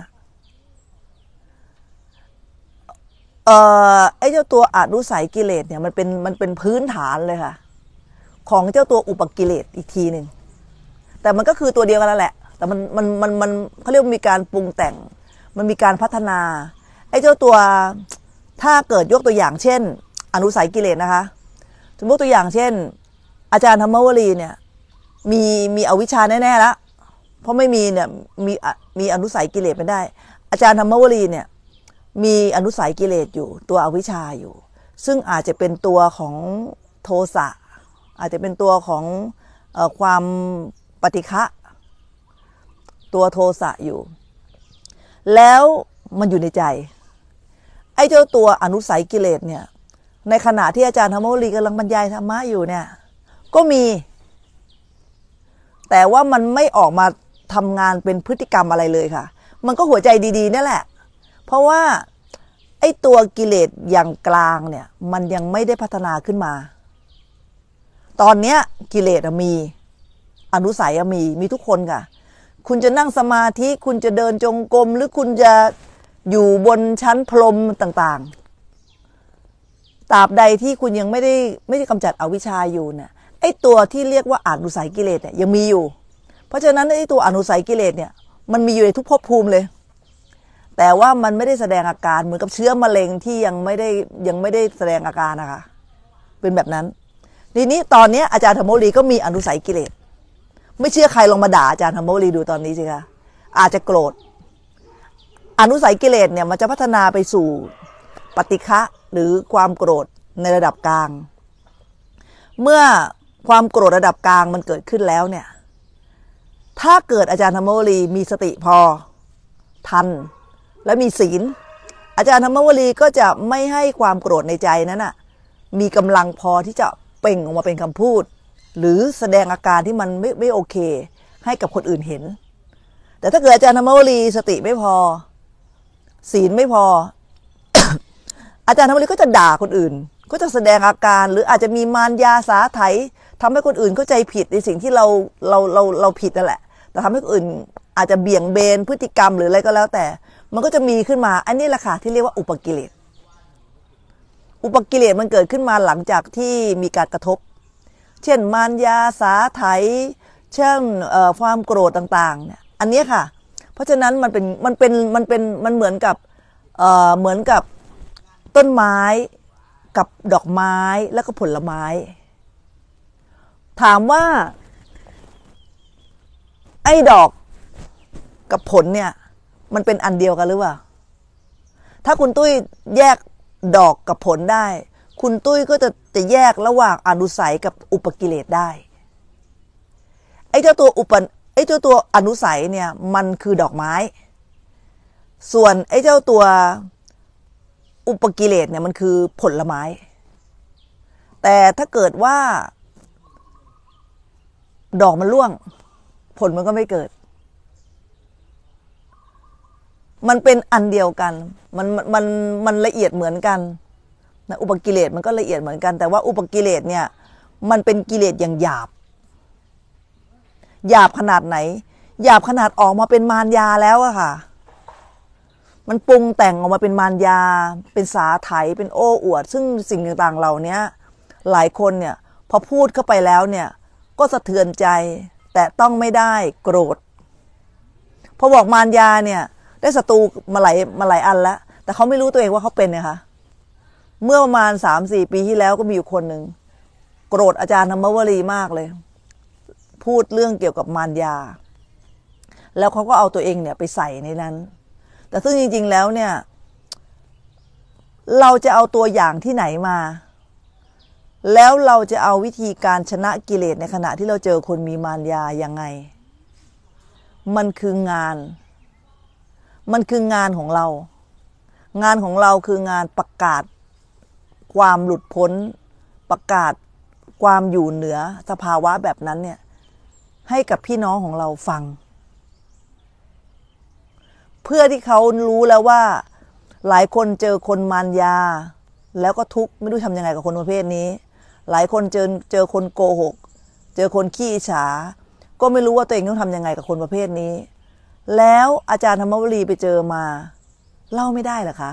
S1: เออไอ้เจ้าตัวอนุสัยกิเลสเนี่ยมันเป็นมันเป็นพื้นฐานเลยค่ะ ของเจ้าตัวอุปกิเลสอีกทีหนึ่งแต่มันก็คือตัวเดียวกันแล้นแหละ แต่มันมันมันมันเขาเรียกมีการปรุงแต่งมันมีการพัฒนาไอ้เจ้าตัวถ้าเกิดยกตัวอย่างเช่น อนุสัยกิเลสนะคะ สมมติตัวอย่างเช่น อาจารย์ธรรมวรีเนี่ย มีมีอวิชชาแน่ๆแล้วเพราะไม่มีเนี่ยมีมีอนุสัยกิเลสไม่ได้ อาจารย์ธรรมวรีเนี่ยมีอนุสัยกิเลสอยู่ ตัวอวิชชาอยู่ ซึ่งอาจจะเป็นตัวของโทสะอาจจะเป็นตัวของความปฏิฆะตัวโทสะอยู่แล้วมันอยู่ในใจ ไอ้เจ้าตัวอนุสัยกิเลสเนี่ย ในขณะที่อาจารย์ธรรมโอลีกำลังบรรยายธรรมะอยู่เนี่ย ก็มี แต่ว่ามันไม่ออกมาทำงานเป็นพฤติกรรมอะไรเลยค่ะ มันก็หัวใจดี ๆนี่แหละ เพราะว่าไอ้ตัวกิเลสอย่างกลางเนี่ย มันยังไม่ได้พัฒนาขึ้นมา ตอนเนี้ยกิเลสมีอนุสัยมีมีทุกคนค่ะคุณจะนั่งสมาธิ คุณจะเดินจงกรม หรือคุณจะอยู่บนชั้นพรมต่างๆ ตราบใดที่คุณยังไม่ได้ไม่ได้กำจัดอวิชชาอยู่เนี่ยไอ้ตัวที่เรียกว่าอานุสัยกิเลสเนี่ยยังมีอยู่ เพราะฉะนั้นไอ้ตัวอนุสัยกิเลสเนี่ยมันมีอยู่ในทุกภพภูมิเลย แต่ว่ามันไม่ได้แสดงอาการเหมือนกับเชื้อมะเร็งที่ยังไม่ได้ยังไม่ได้แสดงอาการนะคะเป็นแบบนั้น ทีนี้ตอนนี้อาจารย์ธรรมโลีก็มีอนุสัยกิเลสไม่เชื่อใครลองมาด่าอาจารย์ธรรมุรีดูตอนนี้สิคะอาจจะโกรธ อนุสัยกิเลสเนี่ยมันจะพัฒนาไปสู่ปฏิฆะหรือความโกรธในระดับกลาง เมื่อความโกรธระดับกลางมันเกิดขึ้นแล้วเนี่ยถ้าเกิดอาจารย์ธรรมุรีมีสติพอ ทันและมีศีล อาจารย์ธรรมวรีก็จะไม่ให้ความโกรธในใจนั้นน่ะมีกำลังพอที่จะเป่งออกมาเป็นคำพูดหรือแสดงอาการที่มันไม่ไม่โอเคให้กับคนอื่นเห็น แต่ถ้าเกิดอาจารย์ธรรมวรีสติไม่พอ ศีลไม่พอ อาจารย์ธรรมวรีก็จะด่าคนอื่น ก็จะแสดงอาการหรืออาจจะมีมารยาสาไถทำให้คนอื่นเข้าใจผิดในสิ่งที่เราเราเราเราผิดนั่นแหละ แต่ทำให้คนอื่นอาจจะเบี่ยงเบนพฤติกรรมหรืออะไรก็แล้วแต่ มันก็จะมีขึ้นมาอันนี้แหละค่ะที่เรียกว่าอุปกิเลสอุปกิเลสมันเกิดขึ้นมาหลังจากที่มีการกระทบเช่นมารยา สาไถเช่นความโกรธต่างๆเนี่ยอันนี้ค่ะ เพราะฉะนั้นมันเป็นมันเป็นมันเป็นมันเหมือนกับเหมือนกับต้นไม้กับดอกไม้แล้วก็ผลไม้ ถามว่าไอ้ดอกกับผลเนี่ย มันเป็นอันเดียวกันหรือเปล่าถ้าคุณตุ้ยแยกดอกกับผลได้ คุณตุ้ยก็จะจะแยกระหว่างอนุสัยกับอุปกิเลสได้ ไอ้เจ้าตัวอุปไอ้เจ้าตัวอนุสัยเนี่ยมันคือดอกไม้ ส่วนไอ้เจ้าตัวอุปกิเลสเนี่ย มันคือผลไม้ แต่ถ้าเกิดว่าดอกมันร่วง ผลมันก็ไม่เกิด มันเป็นอันเดียวกัน มันมันมันละเอียดเหมือนกันนะอุปกิเลสมันก็ละเอียดเหมือนกันแต่ว่าอุปกิเลสเนี่ยมันเป็นกิเลสอย่างหยาบ หยาบขนาดไหน หยาบขนาดออกมาเป็นมารยาแล้วอะค่ะ มันปรุงแต่งออกมาเป็นมารยา เป็นสาไถเป็นโอ้อวด ซึ่งสิ่งต่างๆเหล่านี้หลายคนเนี่ย พอพูดเข้าไปแล้วเนี่ย ก็สะเทือนใจแต่ต้องไม่ได้โกรธพอบอกมารยาเนี่ย ได้ศัตรูมาหลายมาหลายอันแล้วแต่เขาไม่รู้ตัวเองว่าเขาเป็นนะคะเมื่อประมาณสามสี่ปีที่แล้วก็มีอยู่คนหนึ่งโกรธอาจารย์ธรรมวรีมากเลย พูดเรื่องเกี่ยวกับมารยา แล้วเขาก็เอาตัวเองเนี่ยไปใส่ในนั้น แต่ซึ่งจริงๆ แล้วเนี่ย เราจะเอาตัวอย่างที่ไหนมา แล้วเราจะเอาวิธีการชนะกิเลสในขณะที่เราเจอคนมีมารยายังไง มันคืองาน มันคืองานของเรา งานของเราคืองานประกาศความหลุดพ้นประกาศความอยู่เหนือสภาวะแบบนั้นเนี่ย ให้กับพี่น้องของเราฟัง เพื่อที่เขารู้แล้วว่า หลายคนเจอคนมารยา แล้วก็ทุกข์ไม่รู้ทำยังไงกับคนประเภทนี้ หลายคนเจอเจอคนโกหก เจอคนขี้ฉา ก็ไม่รู้ว่าตัวเองต้องทำยังไงกับคนประเภทนี้ แล้วอาจารย์ธรรมวรีไปเจอมา เล่าไม่ได้หรอคะ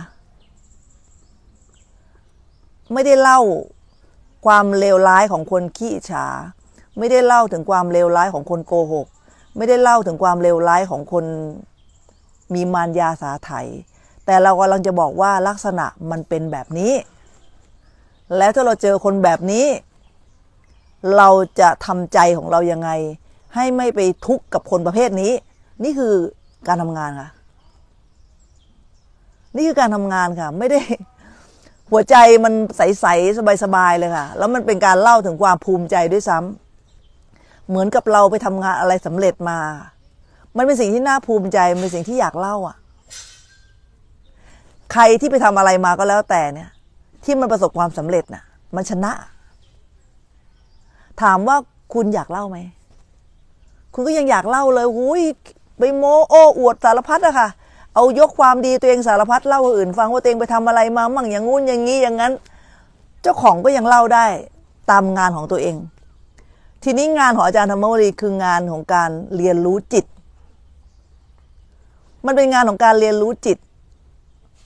S1: ไม่ได้เล่าความเลวร้ายของคนขี้ฉา ไม่ได้เล่าถึงความเลวร้ายของคนโกหก ไม่ได้เล่าถึงความเลวร้ายของคนมีมารยาสาไถแต่เรากำลังจะบอกว่าลักษณะมันเป็นแบบนี้ แล้วถ้าเราเจอคนแบบนี้ เราจะทำใจของเรายังไง ให้ไม่ไปทุกข์กับคนประเภทนี้ นี่คือการทำงานค่ะ นี่คือการทำงานค่ะ ไม่ได้หัวใจมันใสๆสบาย ๆ เลยค่ะ แล้วมันเป็นการเล่าถึงความภูมิใจด้วยซ้ำ เหมือนกับเราไปทำงานอะไรสำเร็จมา มันเป็นสิ่งที่น่าภูมิใจเป็นสิ่งที่อยากเล่า อ่ะ ใครที่ไปทำอะไรมาก็แล้วแต่เนี่ย ที่มันประสบความสำเร็จน่ะ มันชนะ ถามว่าคุณอยากเล่าไหม คุณก็ยังอยากเล่าเลยหุยไปโมโอ้อวดสารพัดอะค่ะเอายกความดีตัวเองสารพัดเล่าคนอื่นฟัง ว่าตัวเองไปทำอะไรมามั่งอย่างงู้นอย่างนี้อย่างนั้น เจ้าของก็ยังเล่าได้ตามงานของตัวเอง ที นี้งานของ อาจารย์ธรรมวรีคืองานของการเรียนรู้จิต มันเป็นงานของการเรียนรู้จิต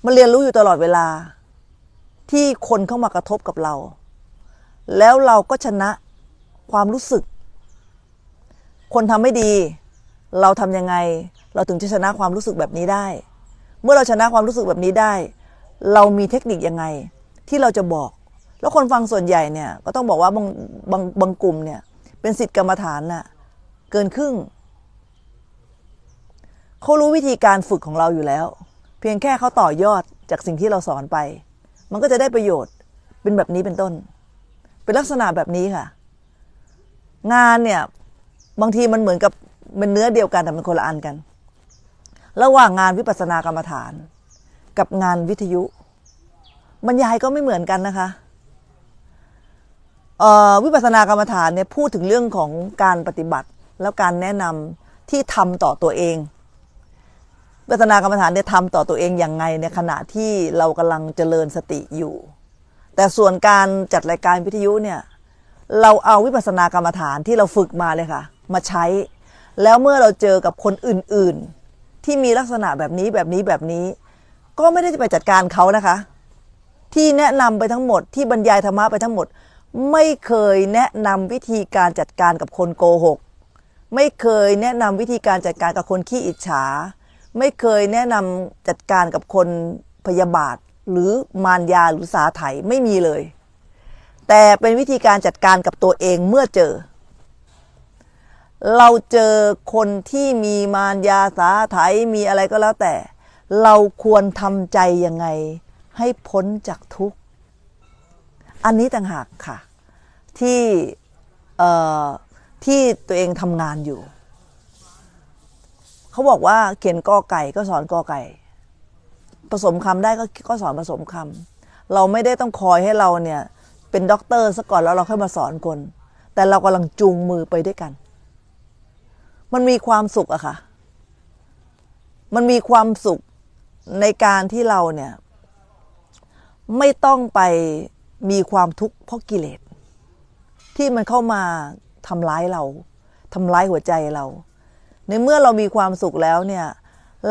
S1: มันเรียนรู้อยู่ตลอดเวลา ที่คนเข้ามากระทบกับเรา แล้วเราก็ชนะความรู้สึก คนทำไม่ดี เราทำยังไงเราถึงจะชนะความรู้สึกแบบนี้ได้ เมื่อเราชนะความรู้สึกแบบนี้ได้ เรามีเทคนิคยังไง ที่เราจะบอก แล้วคนฟังส่วนใหญ่เนี่ย ก็ต้องบอกว่าบางบางบางกลุ่มเนี่ย เป็นสิทธิกรรมฐานน่ะเกินครึ่งเขารู้วิธีการฝึกของเราอยู่แล้ว เพียงแค่เขาต่อยอดจากสิ่งที่เราสอนไป มันก็จะได้ประโยชน์เป็นแบบนี้เป็นต้น เป็นลักษณะแบบนี้ค่ะ งานเนี่ยบางทีมันเหมือนกับเป็นเนื้อเดียวกันแต่มันคนละอันกันระหว่างงานวิปัสสนากรรมฐาน กับงานวิทยุบรรยายก็ไม่เหมือนกันนะคะ วิปัสสนากรรมฐานเนี่ยพูดถึงเรื่องของการปฏิบัติแล้วการแนะนำที่ทำต่อตัวเอง วิปัสสนากรรมฐานเนี่ยทำต่อตัวเองอย่างไงในขณะที่เรากำลังเจริญสติอยู่ แต่ส่วนการจัดรายการวิทยุเนี่ยเราเอาวิปัสสนากรรมฐานที่เราฝึกมาเลยค่ะมาใช้แล้วเมื่อเราเจอกับคนอื่นๆที่มีลักษณะแบบนี้แบบนี้แบบนี้ ก็ไม่ได้จะไปจัดการเขานะคะ ที่แนะนำไปทั้งหมด ที่บรรยายธรรมะไปทั้งหมด ไม่เคยแนะนำวิธีการจัดการกับคนโกหก ไม่เคยแนะนำวิธีการจัดการกับคนขี้อิจฉา ไม่เคยแนะนำจัดการกับคนพยาบาทหรือมารยาหรือสาไถไม่มีเลย แต่เป็นวิธีการจัดการกับตัวเองเมื่อเจอเราเจอคนที่มีมารยาสาไถมีอะไรก็แล้วแต่ เราควรทำใจยังไง ให้พ้นจากทุกข์ อันนี้ต่างหากค่ะ ที่ที่ตัวเองทำงานอยู่ เขาบอกว่าเขียนกอไก่ก็สอนกอไก่ ผสมคำได้ ก็ก็สอนผสมคำเราไม่ได้ต้องคอยให้เราเนี่ยเป็นด็อกเตอร์ซะก่อนแล้วเราค่อยมาสอนคน แต่เรากำลังจูงมือไปด้วยกันมันมีความสุขอะค่ะ มันมีความสุขในการที่เราเนี่ย ไม่ต้องไปมีความทุกข์เพราะกิเลสที่มันเข้ามาทำร้ายเราทำร้ายหัวใจเรา ในเมื่อเรามีความสุขแล้วเนี่ย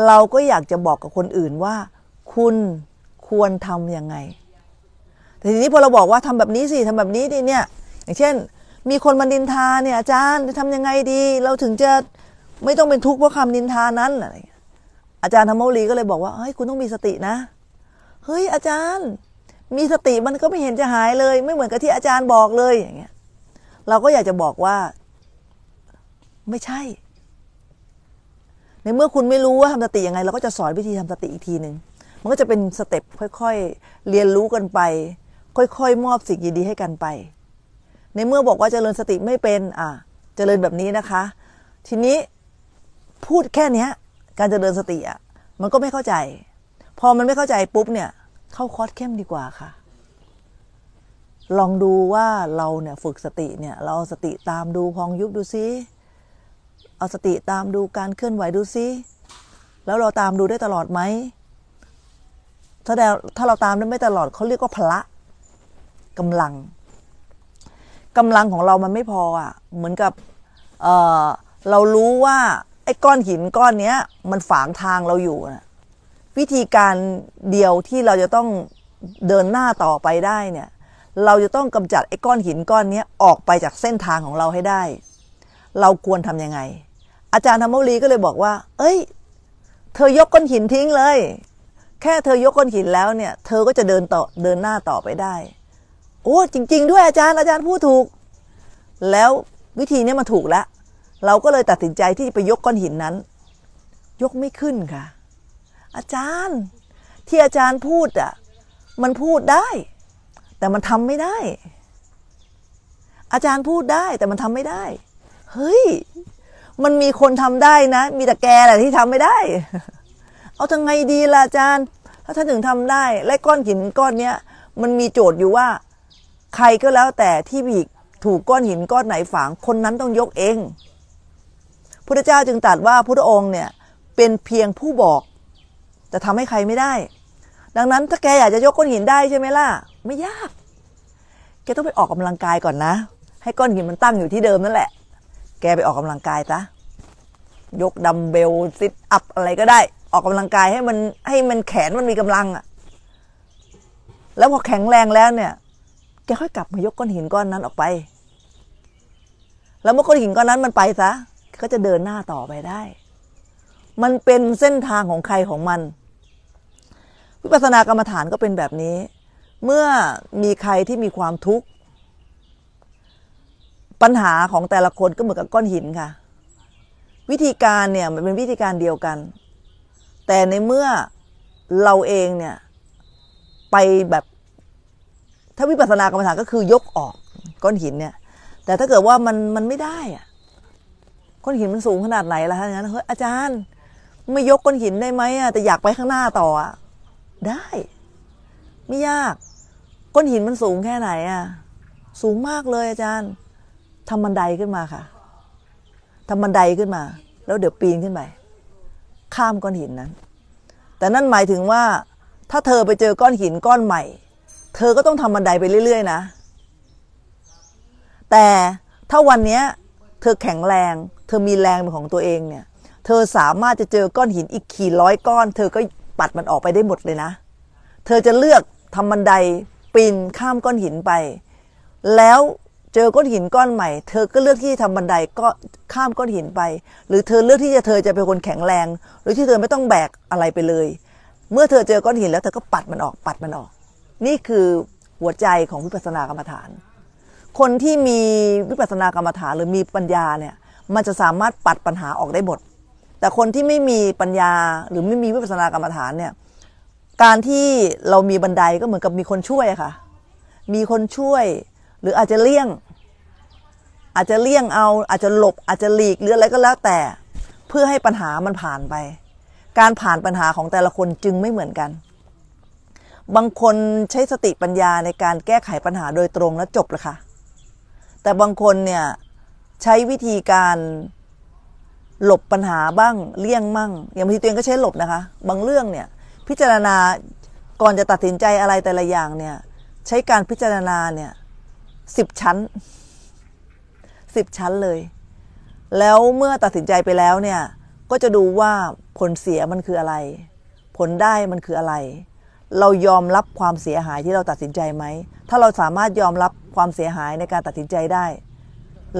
S1: เราก็อยากจะบอกกับคนอื่นว่า คุณควรทำยังไง แต่ทีนี้พอเราบอกว่าทำแบบนี้สิทำแบบนี้ดิเนี่ย อย่างเช่นมีคนมานินทาเนี่ย อาจารย์จะทำยังไงดี เราถึงจะไม่ต้องเป็นทุกข์เพราะคำนินทานั้นอะไรอาจารย์ธรรมโมลีก็เลยบอกว่าเฮ้ยคุณต้องมีสตินะเฮ้ย อาจารย์ มีสติมันก็ไม่เห็นจะหายเลย ไม่เหมือนกับที่อาจารย์บอกเลยอย่างเงี้ย เราก็อยากจะบอกว่า ไม่ใช่ ในเมื่อคุณไม่รู้ว่าทำสติยังไงเราก็จะสอนวิธีทำสติอีกทีหนึ่งมันก็จะเป็นสเต็ปค่อยๆ เรียนรู้กันไป ค่อยๆมอบสิ่งดีๆให้กันไปในเมื่อบอกว่าเจริญสติไม่เป็น อ่ะเจริญแบบนี้นะคะ ทีนี้พูดแค่เนี้ยการเจริญสติอ่ะมันก็ไม่เข้าใจ พอมันไม่เข้าใจปุ๊บเนี่ยเข้าคอร์สเข้มดีกว่าค่ะ ลองดูว่าเราเนี่ยฝึกสติเนี่ยเราเอาสติตามดูพองยุบดูซิ เอาสติตามดูการเคลื่อนไหวดูซิ แล้วเราตามดูได้ตลอดไหมถ้าถ้าเราตามได้ไม่ตลอดเขาเรียกว่าพละกำลังกำลังของเรามันไม่พออ่ะเหมือนกับเออเรารู้ว่าไอ้ก้อนหินก้อนเนี้ยมันฝางทางเราอยู่นะวิธีการเดียวที่เราจะต้องเดินหน้าต่อไปได้เนี่ยเราจะต้องกำจัดไอ้ก้อนหินก้อนนี้ออกไปจากเส้นทางของเราให้ได้ เราควรทํำยังไง อาจารย์ธรรมวรีก็เลยบอกว่า เอ้ยเธอยกก้อนหินทิ้งเลย แค่เธอยกก้อนหินแล้วเนี่ย เธอก็จะเดินต่อเดินหน้าต่อไปได้โอ้จริง ๆ ด้วยอาจารย์อาจารย์พูดถูก แล้ววิธีนี้มาถูกแล้วเราก็เลยตัดสินใจที่จะไปยกก้อนหินนั้น ยกไม่ขึ้นค่ะ อาจารย์ที่อาจารย์พูดอ่ะมันพูดได้ แต่มันทำไม่ได้ อาจารย์พูดได้ แต่มันทำไม่ได้ เฮ้ย มันมีคนทำได้นะมีแต่แกแหละที่ทำไม่ได้ เอาทำไงดีล่ะอาจารย์ถ้าท่านถึงทำได้ และก้อนหินก้อนเนี้ยมันมีโจทย์อยู่ว่าใครก็แล้วแต่ที่บีกถูกก้อนหินก้อนไหนฝังคนนั้นต้องยกเองพระเจ้าจึงตรัสว่าพระองค์เนี่ยเป็นเพียงผู้บอก จะทำให้ใครไม่ได้ ดังนั้นถ้าแกอยากจะยกก้อนหินได้ใช่ไหมล่ะ ไม่ยาก แกต้องไปออกกำลังกายก่อนนะ ให้ก้อนหินมันตั้งอยู่ที่เดิมนั่นแหละแกไปออกกำลังกายซะยกดัมเบลซิทอัพอะไรก็ได้ ออกกำลังกายให้มันให้มันแขนมันมีกำลังอะแล้วพอแข็งแรงแล้วเนี่ยแกค่อยกลับมายกก้อนหินก้อนนั้นออกไป แล้วเมื่อก้อนหินก้อนนั้นมันไปซะก็จะเดินหน้าต่อไปได้ มันเป็นเส้นทางของใครของมัน วิปัสสนากรรมฐานก็เป็นแบบนี้ เมื่อมีใครที่มีความทุกข์ ปัญหาของแต่ละคนก็เหมือนกับก้อนหินค่ะ วิธีการเนี่ยมันเป็นวิธีการเดียวกัน แต่ในเมื่อเราเองเนี่ยไปแบบถ้าวิปัสสนากรรมฐานก็คือยกออกก้อนหินเนี่ย แต่ถ้าเกิดว่ามันมันไม่ได้อะก้อนหินมันสูงขนาดไหนล่ะ่างนั้นเฮ้ยอาจารย์ไม่ยกก้อนหินได้ไหมอ่ะแต่อยากไปข้างหน้าต่ออ่ะได้ ไม่ยาก ก้อนหินมันสูงแค่ไหนอ่ะสูงมากเลยอาจารย์ทำบันไดขึ้นมาค่ะทำบันไดขึ้นมา แล้วเดี๋ยวปีนขึ้นไปข้ามก้อนหินนั้น แต่นั่นหมายถึงว่า ถ้าเธอไปเจอก้อนหินก้อนใหม่เธอก็ต้องทำบันไดไปเรื่อยๆนะ แต่ถ้าวันนี้เธอแข็งแรง เธอมีแรงเป็นของตัวเองเนี่ย เธอสามารถจะเจอก้อนหินอีกขี่ร้อยก้อน เธอก็ปัดมันออกไปได้หมดเลยนะ เธอจะเลือกทำบันไดปีนข้ามก้อนหินไป แล้วเจอก้อนหินก้อนใหม่ เธอก็เลือกที่จะทำบันไดก็ข้ามก้อนหินไป หรือเธอเลือกที่จะเธอจะเป็นคนแข็งแรง หรือที่เธอไม่ต้องแบกอะไรไปเลย เมื่อเธอเจอก้อนหินแล้ว เธอก็ปัดมันออก ปัดมันออกนี่คือหัวใจของวิปัสสนากรรมฐาน คนที่มีวิปัสสนากรรมฐานหรือมีปัญญาเนี่ยมันจะสามารถปัดปัญหาออกได้หมด แต่คนที่ไม่มีปัญญาหรือไม่มีวิปัสสนากรรมฐานเนี่ยการที่เรามีบันไดก็เหมือนกับมีคนช่วยค่ะ มีคนช่วยหรืออาจจะเลี่ยง อาจจะเลี่ยงเอาอาจจะหลบอาจจะหลีกหรืออะไรก็แล้วแต่ เพื่อให้ปัญหามันผ่านไป การผ่านปัญหาของแต่ละคนจึงไม่เหมือนกันบางคนใช้สติปัญญาในการแก้ไขปัญหาโดยตรงแล้วจบละค่ะ แต่บางคนเนี่ยใช้วิธีการหลบปัญหาบ้างเลี่ยงมั่งอย่างบางทีตัวเองก็ใช้หลบนะคะ บางเรื่องเนี่ยพิจารณาก่อนจะตัดสินใจอะไรแต่ละอย่างเนี่ยใช้การพิจารณาเนี่ยสิบชั้นสิบชั้นเลย แล้วเมื่อตัดสินใจไปแล้วเนี่ยก็จะดูว่าผลเสียมันคืออะไร ผลได้มันคืออะไรเรายอมรับความเสียหายที่เราตัดสินใจไหม ถ้าเราสามารถยอมรับความเสียหายในการตัดสินใจได้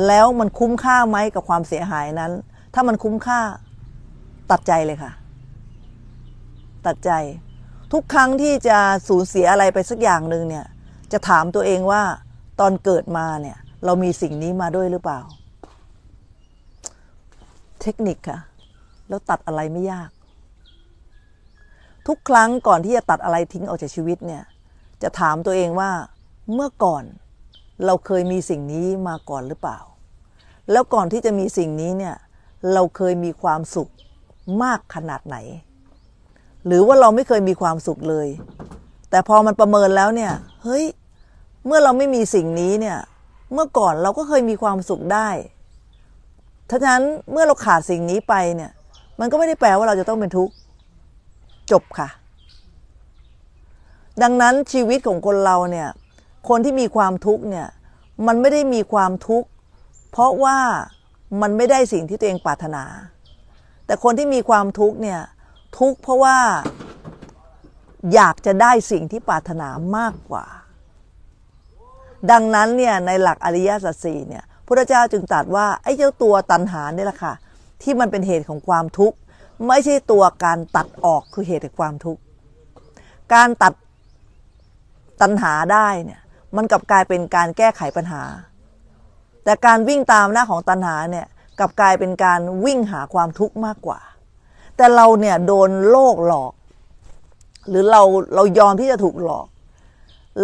S1: แล้วมันคุ้มค่าไหมกับความเสียหายนั้น ถ้ามันคุ้มค่า ตัดใจเลยค่ะ ตัดใจ ทุกครั้งที่จะสูญเสียอะไรไปสักอย่างหนึ่งเนี่ย จะถามตัวเองว่าตอนเกิดมาเนี่ยเรามีสิ่งนี้มาด้วยหรือเปล่า เทคนิคค่ะ แล้วตัดอะไรไม่ยากทุกครั้งก่อนที่จะตัดอะไรทิ้งออกจากชีวิตเนี่ยจะถามตัวเองว่า เมื่อก่อนเราเคยมีสิ่งนี้มาก่อนหรือเปล่า แล้วก่อนที่จะมีสิ่งนี้เนี่ยเราเคยมีความสุขมากขนาดไหน หรือว่าเราไม่เคยมีความสุขเลย แต่พอมันประเมินแล้วเนี่ยเฮ้ยเมื่อเราไม่มีสิ่งนี้เนี่ยเมื่อก่อนเราก็เคยมีความสุขได้ทั้งนั้นเมื่อเราขาดสิ่งนี้ไปเนี่ยมันก็ไม่ได้แปลว่าเราจะต้องเป็นทุกข์จบค่ะ ดังนั้นชีวิตของคนเราเนี่ย คนที่มีความทุกข์เนี่ย มันไม่ได้มีความทุกข์ เพราะว่ามันไม่ได้สิ่งที่ตัวเองปรารถนา แต่คนที่มีความทุกข์เนี่ยทุกข์เพราะว่าอยากจะได้สิ่งที่ปรารถนามากกว่า ดังนั้นเนี่ยในหลักอริยสัจสี่เนี่ยพระเจ้าจึงตรัสว่าไอ้เจ้าตัวตัณหาเนี่ยแหละค่ะที่มันเป็นเหตุของความทุกข์ไม่ใช่ตัวการตัดออกคือเหตุแห่งความทุกข์ การตัดตัณหาได้เนี่ยมันกลับกลายเป็นการแก้ไขปัญหา แต่การวิ่งตามหน้าของตัณหาเนี่ยกลับกลายเป็นการวิ่งหาความทุกข์มากกว่า แต่เราเนี่ยโดนโลกหลอก หรือเราเรายอมที่จะถูกหลอก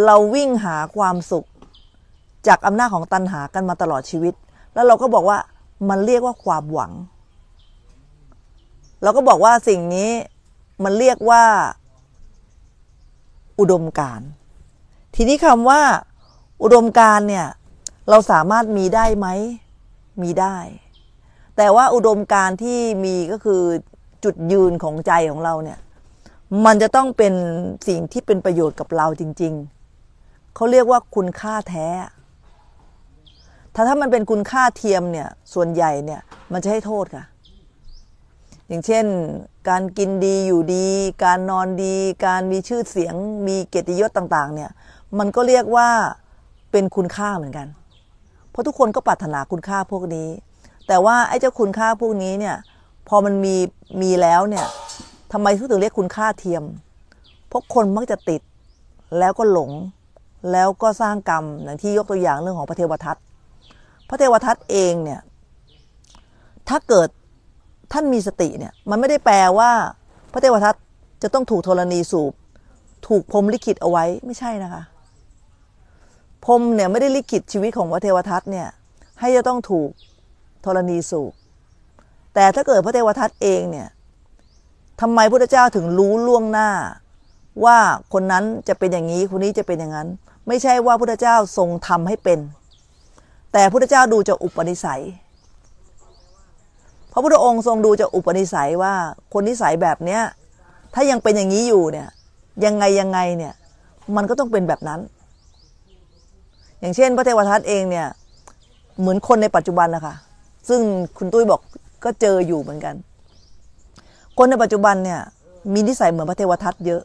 S1: เราวิ่งหาความสุขจากอำนาจของตัณหากันมาตลอดชีวิต แล้วเราก็บอกว่ามันเรียกว่าความหวังเราก็บอกว่าสิ่งนี้มันเรียกว่า อุดมการทีนี้คำว่า อุดมการเนี่ย เราสามารถมีได้ไหมมีได้ แต่ว่าอุดมการที่มีก็คือจุดยืนของใจของเราเนี่ย มันจะต้องเป็นสิ่งที่เป็นประโยชน์กับเราจริงๆ เขาเรียกว่าคุณค่าแท้ ถ้าถ้ามันเป็นคุณค่าเทียมเนี่ย ส่วนใหญ่เนี่ยมันจะให้โทษค่ะอย่างเช่นการกินดีอยู่ดี การนอนดีการมีชื่อเสียง มีเกียรติยศต่างๆ เนี่ยมันก็เรียกว่าเป็นคุณค่าเหมือนกัน เพราะทุกคนก็ปรารถนาคุณค่าพวกนี้ แต่ว่าไอ้เจ้าคุณค่าพวกนี้เนี่ยพอมันมีมีแล้วเนี่ยทำไมถึงเรียกคุณค่าเทียมเพราะคนมักจะติดแล้วก็หลงแล้วก็สร้างกรรมอย่างที่ยกตัวอย่างเรื่องของพระเทวทัตพระเทวทัตเองเนี่ยถ้าเกิดท่านมีสติเนี่ยมันไม่ได้แปลว่าพระเทวทัตจะต้องถูกธรณีสูบถูกพรมลิขิตเอาไว้ไม่ใช่นะคะพรมเนี่ยไม่ได้ลิขิตชีวิตของพระเทวทัตเนี่ยให้จะต้องถูกธรณีสูบ แต่ถ้าเกิดพระเทวทัตเองเนี่ยทำไมพระเจ้าถึงรู้ล่วงหน้าว่าคนนั้นจะเป็นอย่างนี้คนนี้จะเป็นอย่างนั้น ไม่ใช่ว่าพระเจ้าทรงทำให้เป็น แต่พระเจ้าดูจากอุปนิสัยพระพุทธองค์ทรงดูจะอุปนิสัยว่าคนนิสัยแบบเนี้ยถ้ายังเป็นอย่างนี้อยู่เนี่ยยังไงยังไงเนี่ยมันก็ต้องเป็นแบบนั้น อย่างเช่นพระเทวทัตเองเนี่ยเหมือนคนในปัจจุบันนะคะซึ่งคุณตุ้ยบอกก็เจออยู่เหมือนกัน คนในปัจจุบันเนี่ยมีนิสัยเหมือนพระเทวทัตเยอะ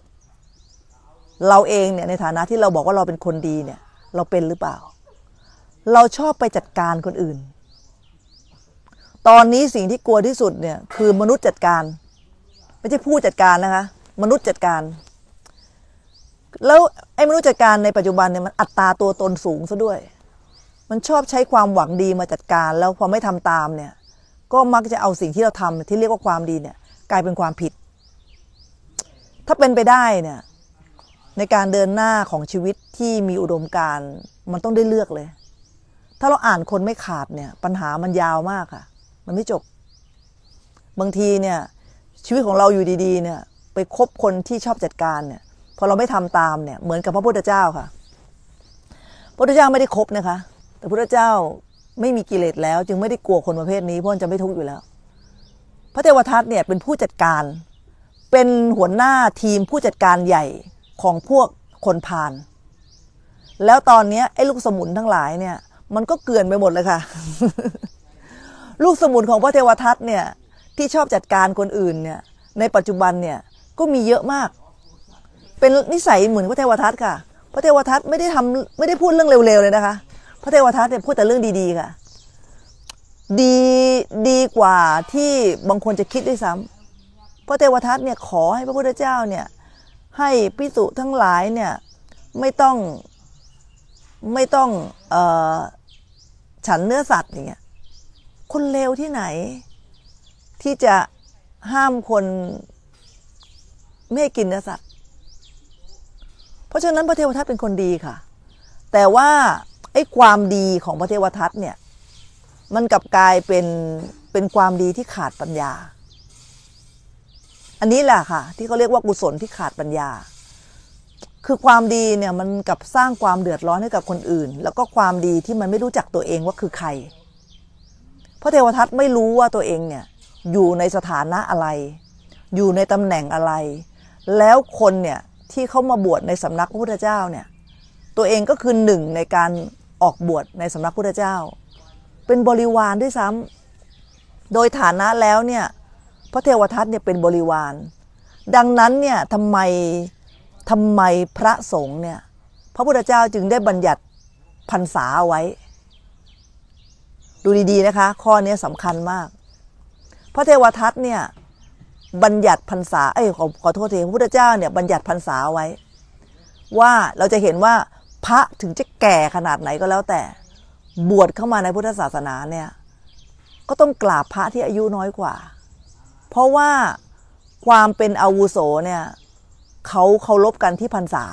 S1: เราเองเนี่ยในฐานะที่เราบอกว่าเราเป็นคนดีเนี่ยเราเป็นหรือเปล่า เราชอบไปจัดการคนอื่นตอนนี้สิ่งที่กลัวที่สุดเนี่ยคือมนุษย์จัดการไม่ใช่ผู้จัดการนะคะ มนุษย์จัดการ แล้วไอ้มนุษย์จัดการในปัจจุบันเนี่ยมันอัตราตัวตนสูงซะด้วย มันชอบใช้ความหวังดีมาจัดการแล้วพอไม่ทำตามเนี่ย ก็มักจะเอาสิ่งที่เราทำที่เรียกว่าความดีเนี่ย กลายเป็นความผิด ถ้าเป็นไปได้เนี่ย ในการเดินหน้าของชีวิตที่มีอุดมการมันต้องได้เลือกเลย ถ้าเราอ่านคนไม่ขาดเนี่ย ปัญหามันยาวมากค่ะมันไม่จบบางทีเนี่ย ชีวิตของเราอยู่ดี ๆ เนี่ย ไปคบคนที่ชอบจัดการเนี่ยพอเราไม่ทำตามเนี่ยเหมือนกับพระพุทธเจ้าค่ะพระพุทธเจ้าไม่ได้คบนะคะ แต่พระพุทธเจ้าไม่มีกิเลสแล้ว จึงไม่ได้กลัวคนประเภทนี้เพราะจะไม่ทุกข์อยู่แล้ว พระเทวทัตเนี่ยเป็นผู้จัดการ เป็นหัวหน้าทีมผู้จัดการใหญ่ของพวกคนพาลแล้วตอนนี้ไอ้ลูกสมุนทั้งหลายเนี่ย มันก็เกลื่อนไปหมดเลยค่ะลูกสมุนของพระเทวทัตเนี่ยที่ชอบจัดการคนอื่นเนี่ยในปัจจุบันเนี่ยก็มีเยอะมาก เป็นนิสัยเหมือน พระเทวทัตค่ะพระเทวทัตไม่ได้ทำไม่ได้พูดเรื่องเร็วๆเลยนะคะพระเทวทัตเนี่ยพูดแต่เรื่องดีๆค่ะดี ดีกว่าที่บางคนจะคิดด้วยซ้ำพระเทวทัตเนี่ยขอให้พระพุทธเจ้าเนี่ยให้พิสุทั้งหลายเนี่ยไม่ต้องไม่ต้องออฉันเนื้อสัตว์อย่างเงี้ยคนเลวที่ไหน ที่จะห้ามคนไม่ให้กินเนื้อสัตว์เพราะฉะนั้นพระเทวทัตเป็นคนดีค่ะ แต่ว่าไอ้ความดีของพระเทวทัตเนี่ย มันกลับกลายเป็นเป็นความดีที่ขาดปัญญา อันนี้แหละค่ะ ที่เขาเรียกว่ากุศลที่ขาดปัญญา คือความดีเนี่ยมันกับสร้างความเดือดร้อนให้กับคนอื่น แล้วก็ความดีที่มันไม่รู้จักตัวเองว่าคือใครระเทวทัตไม่รู้ว่าตัวเองเนี่ยอยู่ในสถานะอะไร อยู่ในตำแหน่งอะไร แล้วคนเนี่ยที่เขามาบวชในสำนักพระพุทธเจ้าเนี่ยตัวเองก็คือหนึ่งในการออกบวชในสำนักพุทธเจ้า เป็นบริวารด้วยซ้ำโดยฐานะแล้วเนี่ยพระเทวทัตเนี่ยเป็นบริวาร ดังนั้นเนี่ยทำไมทำไมพระสงฆ์เนี่ยพระพุทธเจ้าจึงได้บัญญัติพรรษาไว้ดูดีๆนะคะ ข้อนี้สำคัญมาก พระเทวทัตเนี่ยบัญญัติพรรษา เอ้ยขอขอโทษทีพระพุทธเจ้าเนี่ยบัญญัติพรรษาไว้ ว่าเราจะเห็นว่าพระถึงจะแก่ขนาดไหนก็แล้วแต่บวชเข้ามาในพุทธศาสนาเนี่ยก็ต้องกราบพระที่อายุน้อยกว่า เพราะว่าความเป็นอาวุโสเนี่ยเขาเคารพกันที่พรรษา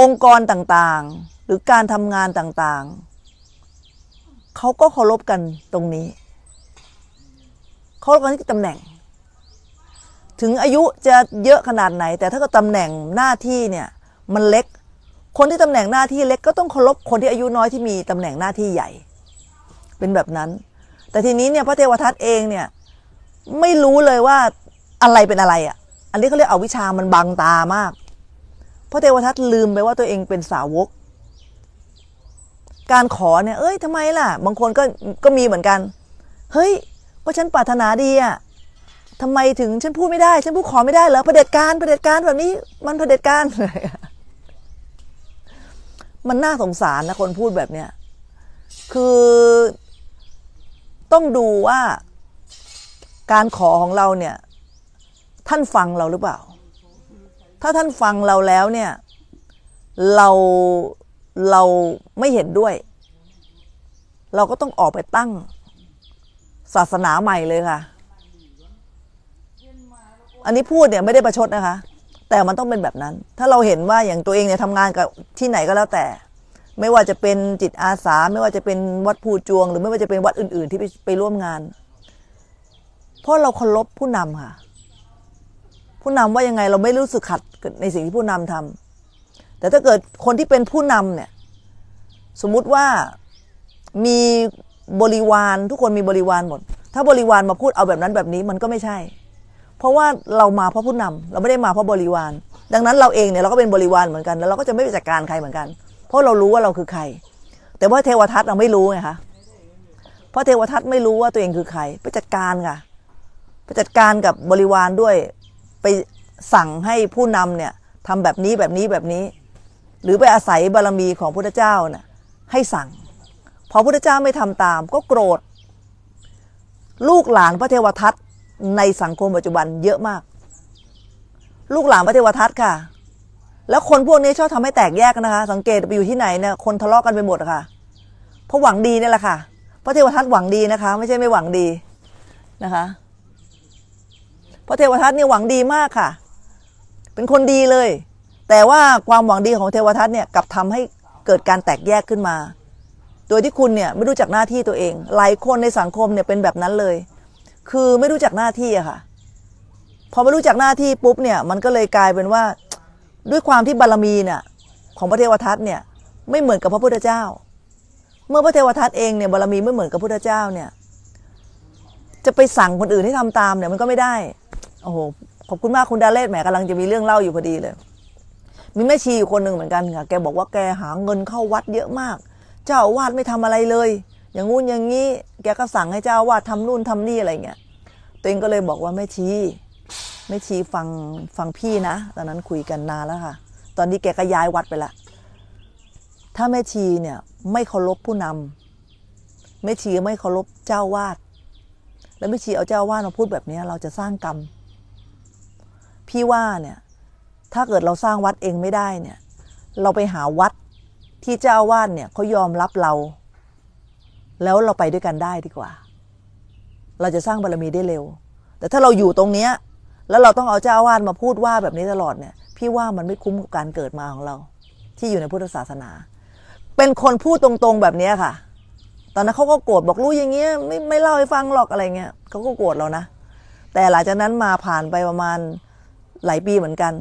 S1: องค์กรต่างๆหรือการทำงานต่างๆ เขาก็เคารพกันตรงนี้ เคารพกันที่ตำแหน่ง ถึงอายุจะเยอะขนาดไหน แต่ถ้าก็ตำแหน่งหน้าที่เนี่ย มันเล็ก คนที่ตำแหน่งหน้าที่เล็กก็ต้องเคารพคนที่อายุน้อยที่มีตำแหน่งหน้าที่ใหญ่ เป็นแบบนั้น แต่ทีนี้เนี่ยพระเทวทัตเองเนี่ย ไม่รู้เลยว่าอะไรเป็นอะไรอะ่ะ อันนี้เขาเรียกเอาวิชา มันบังตามาก พระเทวทัตลืมไปว่าตัวเองเป็นสาวกการขอเนี่ย เอ้ยทำไมล่ะ บางคนก็ ก็มีเหมือนกัน เฮ้ยก็ฉันปรารถนาดีอะทำไมถึงฉันพูดไม่ได้ ฉันพูดขอไม่ได้เหรอเผด็จการ เผด็จการแบบนี้ มันเผด็จการเลยมันน่าสงสารนะคนพูดแบบเนี้ย คือต้องดูว่า การขอของเราเนี่ย ท่านฟังเราหรือเปล่า ถ้าท่านฟังเราแล้ว เนี่ย เราเราไม่เห็นด้วย เราก็ต้องออกไปตั้ง ศาสนาใหม่เลยค่ะ อันนี้พูดเนี่ยไม่ได้ประชดนะคะ แต่มันต้องเป็นแบบนั้น ถ้าเราเห็นว่าอย่างตัวเองเนี่ยทำงานกับที่ไหนก็แล้วแต่ ไม่ว่าจะเป็นจิตอาสาไม่ว่าจะเป็นวัดภูจวง หรือไม่ว่าจะเป็นวัดอื่นๆ ที่ไปไปร่วมงาน เพราะเราเคารพผู้นำค่ะ ผู้นำว่ายังไงเราไม่รู้สึกขัดในสิ่งที่ผู้นำทำแต่ถ้าเกิดคนที่เป็นผู้นำเนี่ยสมมุติว่ามีบริวารทุกคนมีบริวารหมดถ้าบริวารมาพูดเอาแบบนั้นแบบนี้มันก็ไม่ใช่ เพราะว่าเรามาเพราะผู้นำเราไม่ได้มาเพราะบริวารดังนั้นเราเองเนี่ยเราก็เป็นบริวารเหมือนกันแล้วเราก็จะไม่ไปจัดการใครเหมือนกัน เพราะเรารู้ว่าเราคือใคร แต่ว่าเทวทัตเราไม่รู้ไงคะเพราะเทวทัตไม่รู้ว่าตัวเองคือใครไปจัดการค่ะไปจัดการกับบริวารด้วยไปสั่งให้ผู้นำเนี่ยทำแบบนี้แบบนี้แบบนี้หรือไปอาศัยบารรมีของพุทธเจ้านะ่ะให้สั่ง พอพุทธเจ้าไม่ทำตาม ก็โกรธ ลูกหลานพระเทวทัตในสังคมปัจจุบันเยอะมาก ลูกหลานพระเทวทัตค่ะ แล้วคนพวกนี้ชอบทำให้แตกแยกนะคะ สังเกตไปอยู่ที่ไหนเนี่ยคนทะเลาะกกันไปหมดค่ะเพราะหวังดีนี่แหละค่ะ พระเทวทัตหวังดีนะคะ ไม่ใช่ไม่หวังดีนะคะ พระเทวทัตเนี่ยหวังดีมากค่ะ เป็นคนดีเลยแต่ว่าความหวังดีของเทวทัตเนี่ยกลับทำให้เกิดการแตกแยกขึ้นมา โดยที่คุณเนี่ยไม่รู้จักหน้าที่ตัวเอง หลายคนในสังคมเนี่ยเป็นแบบนั้นเลย คือไม่รู้จักหน้าที่อะค่ะ พอไม่รู้จักหน้าที่ปุ๊บเนี่ยมันก็เลยกลายเป็นว่า ด้วยความที่บารมีเนี่ยของพระเทวทัตเนี่ยไม่เหมือนกับพระพุทธเจ้า เมื่อพระเทวทัตเองเนี่ยบารมีไม่เหมือนกับพุทธเจ้าเนี่ยจะไปสั่งคนอื่นให้ทำตามเนี่ยมันก็ไม่ได้ โอ้โห ขอบคุณมากคุณดาเลสแหมกำลังจะมีเรื่องเล่าอยู่พอดีเลยมีแม่ชีคนหนึ่งเหมือนกันค่ะ แกบอกว่าแกหาเงินเข้าวัดเยอะมาก เจ้าอาวาสไม่ทำอะไรเลย อย่างงู้นอย่างนี้ แกก็สั่งให้เจ้าอาวาสทานู่นทำนี่อะไรเงี้ย ตัวเองก็เลยบอกว่าแม่ชีแม่ชีฟังฟังพี่นะ ตอนนั้นคุยกันนานแล้วค่ะ ตอนนี้แกก็ย้ายวัดไปละ ถ้าแม่ชีเนี่ยไม่เคารพผู้นำแม่ชีไม่เคารพเจ้าวาด แล้วแม่ชีเอาเจ้าวาดมาพูดแบบนี้เราจะสร้างกรรม พี่ว่าเนี่ยถ้าเกิดเราสร้างวัดเองไม่ได้เนี่ย เราไปหาวัดที่เจ้าวาดเนี่ยเขายอมรับเรา แล้วเราไปด้วยกันได้ดีกว่า เราจะสร้างบารมีได้เร็ว แต่ถ้าเราอยู่ตรงเนี้ยแล้วเราต้องเอาเจ้าวาดมาพูดว่าแบบนี้ตลอดเนี่ย พี่ว่ามันไม่คุ้มกับการเกิดมาของเรา ที่อยู่ในพุทธศาสนา เป็นคนพูดตรงๆแบบนี้ค่ะ ตอนนั้นเขาก็โกรธบอกรู้อย่างเงี้ยไม่ไม่เล่าให้ฟังหรอกอะไรเงี้ยเขาก็โกรธเรานะ แต่หลังจากนั้นมาผ่านไปประมาณหลายปีเหมือนกัน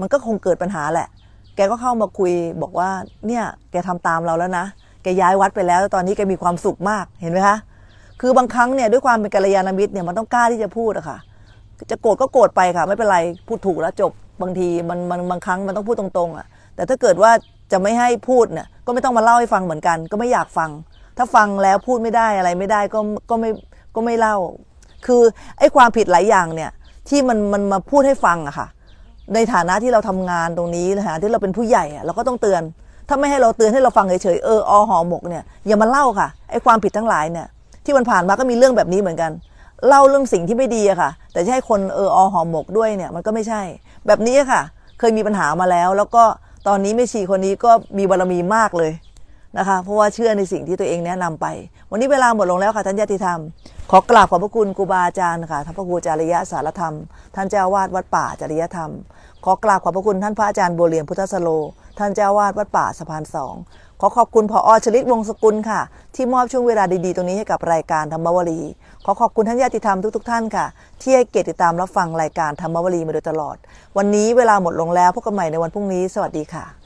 S1: มันก็คงเกิดปัญหาแหละ แกก็เข้ามาคุยบอกว่าเนี่ยแกทำตามเราแล้วนะ แกย้ายวัดไปแล้ว ตอนนี้แกมีความสุขมาก เห็นไหมคะ คือบางครั้งเนี่ย ด้วยความเป็นกัลยาณมิตรเนี่ยมันต้องกล้าที่จะพูดอะค่ะ จะโกรธก็โกรธไปค่ะ ไม่เป็นไรพูดถูกแล้วจบ บางทีมันมันบางครั้งมันต้องพูดตรงๆอะ แต่ถ้าเกิดว่าจะไม่ให้พูดเนี่ยก็ไม่ต้องมาเล่าให้ฟังเหมือนกัน ก็ไม่อยากฟัง ถ้าฟังแล้วพูดไม่ได้อะไรไม่ได้ก็ก็ไม่ก็ไม่เล่า คือไอ้ความผิดหลายอย่างเนี่ยที่มันมันมาพูดให้ฟังอะค่ะในฐานะที่เราทำงานตรงนี้นะฮะที่เราเป็นผู้ใหญ่เราก็ต้องเตือน ถ้าไม่ให้เราเตือนให้เราฟังเฉยๆเอออหอหมก เนี่ย อย่ามาเล่าค่ะ ไอ้ความผิดทั้งหลายเนี่ย ที่มันผ่านมา ก็มีเรื่องแบบนี้เหมือนกัน เล่าเรื่องสิ่งที่ไม่ดีอะค่ะ แต่จะให้คนเอออหอหมกด้วย เนี่ย มันก็ไม่ใช่ แบบนี้ค่ะ เคยมีปัญหามาแล้ว แล้วก็ตอนนี้ไม่ชีคนนี้ก็มีบารมีมากเลยนะคะ เพราะว่าเชื่อในสิ่งที่ตัวเองแนะนำไป วันนี้เวลาหมดลงแล้วค่ะท่านญาติธรรม ขอกราบขอบพระคุณครูบาอาจารย์ค่ะท่านพระครูจริยสารธรรมท่านเจ้าวาดวัดป่าจริยธรรมขอกราบขอบพระคุณท่านพระอาจารย์บัวเลียมพุทธสโล ท่านเจ้าวาดวัดป่าสะพานสอง ขอขอบคุณพออชลิตวงศกุลค่ะ ที่มอบช่วงเวลาดีๆตรงนี้ให้กับรายการธรรมวลี ขอขอบคุณท่านญาติธรรมทุกๆท่านค่ะ ที่ให้เกียรติตามรับฟังรายการธรรมวลีมาโดยตลอด วันนี้เวลาหมดลงแล้วพบกันใหม่ในวันพรุ่งนี้ สวัสดีค่ะ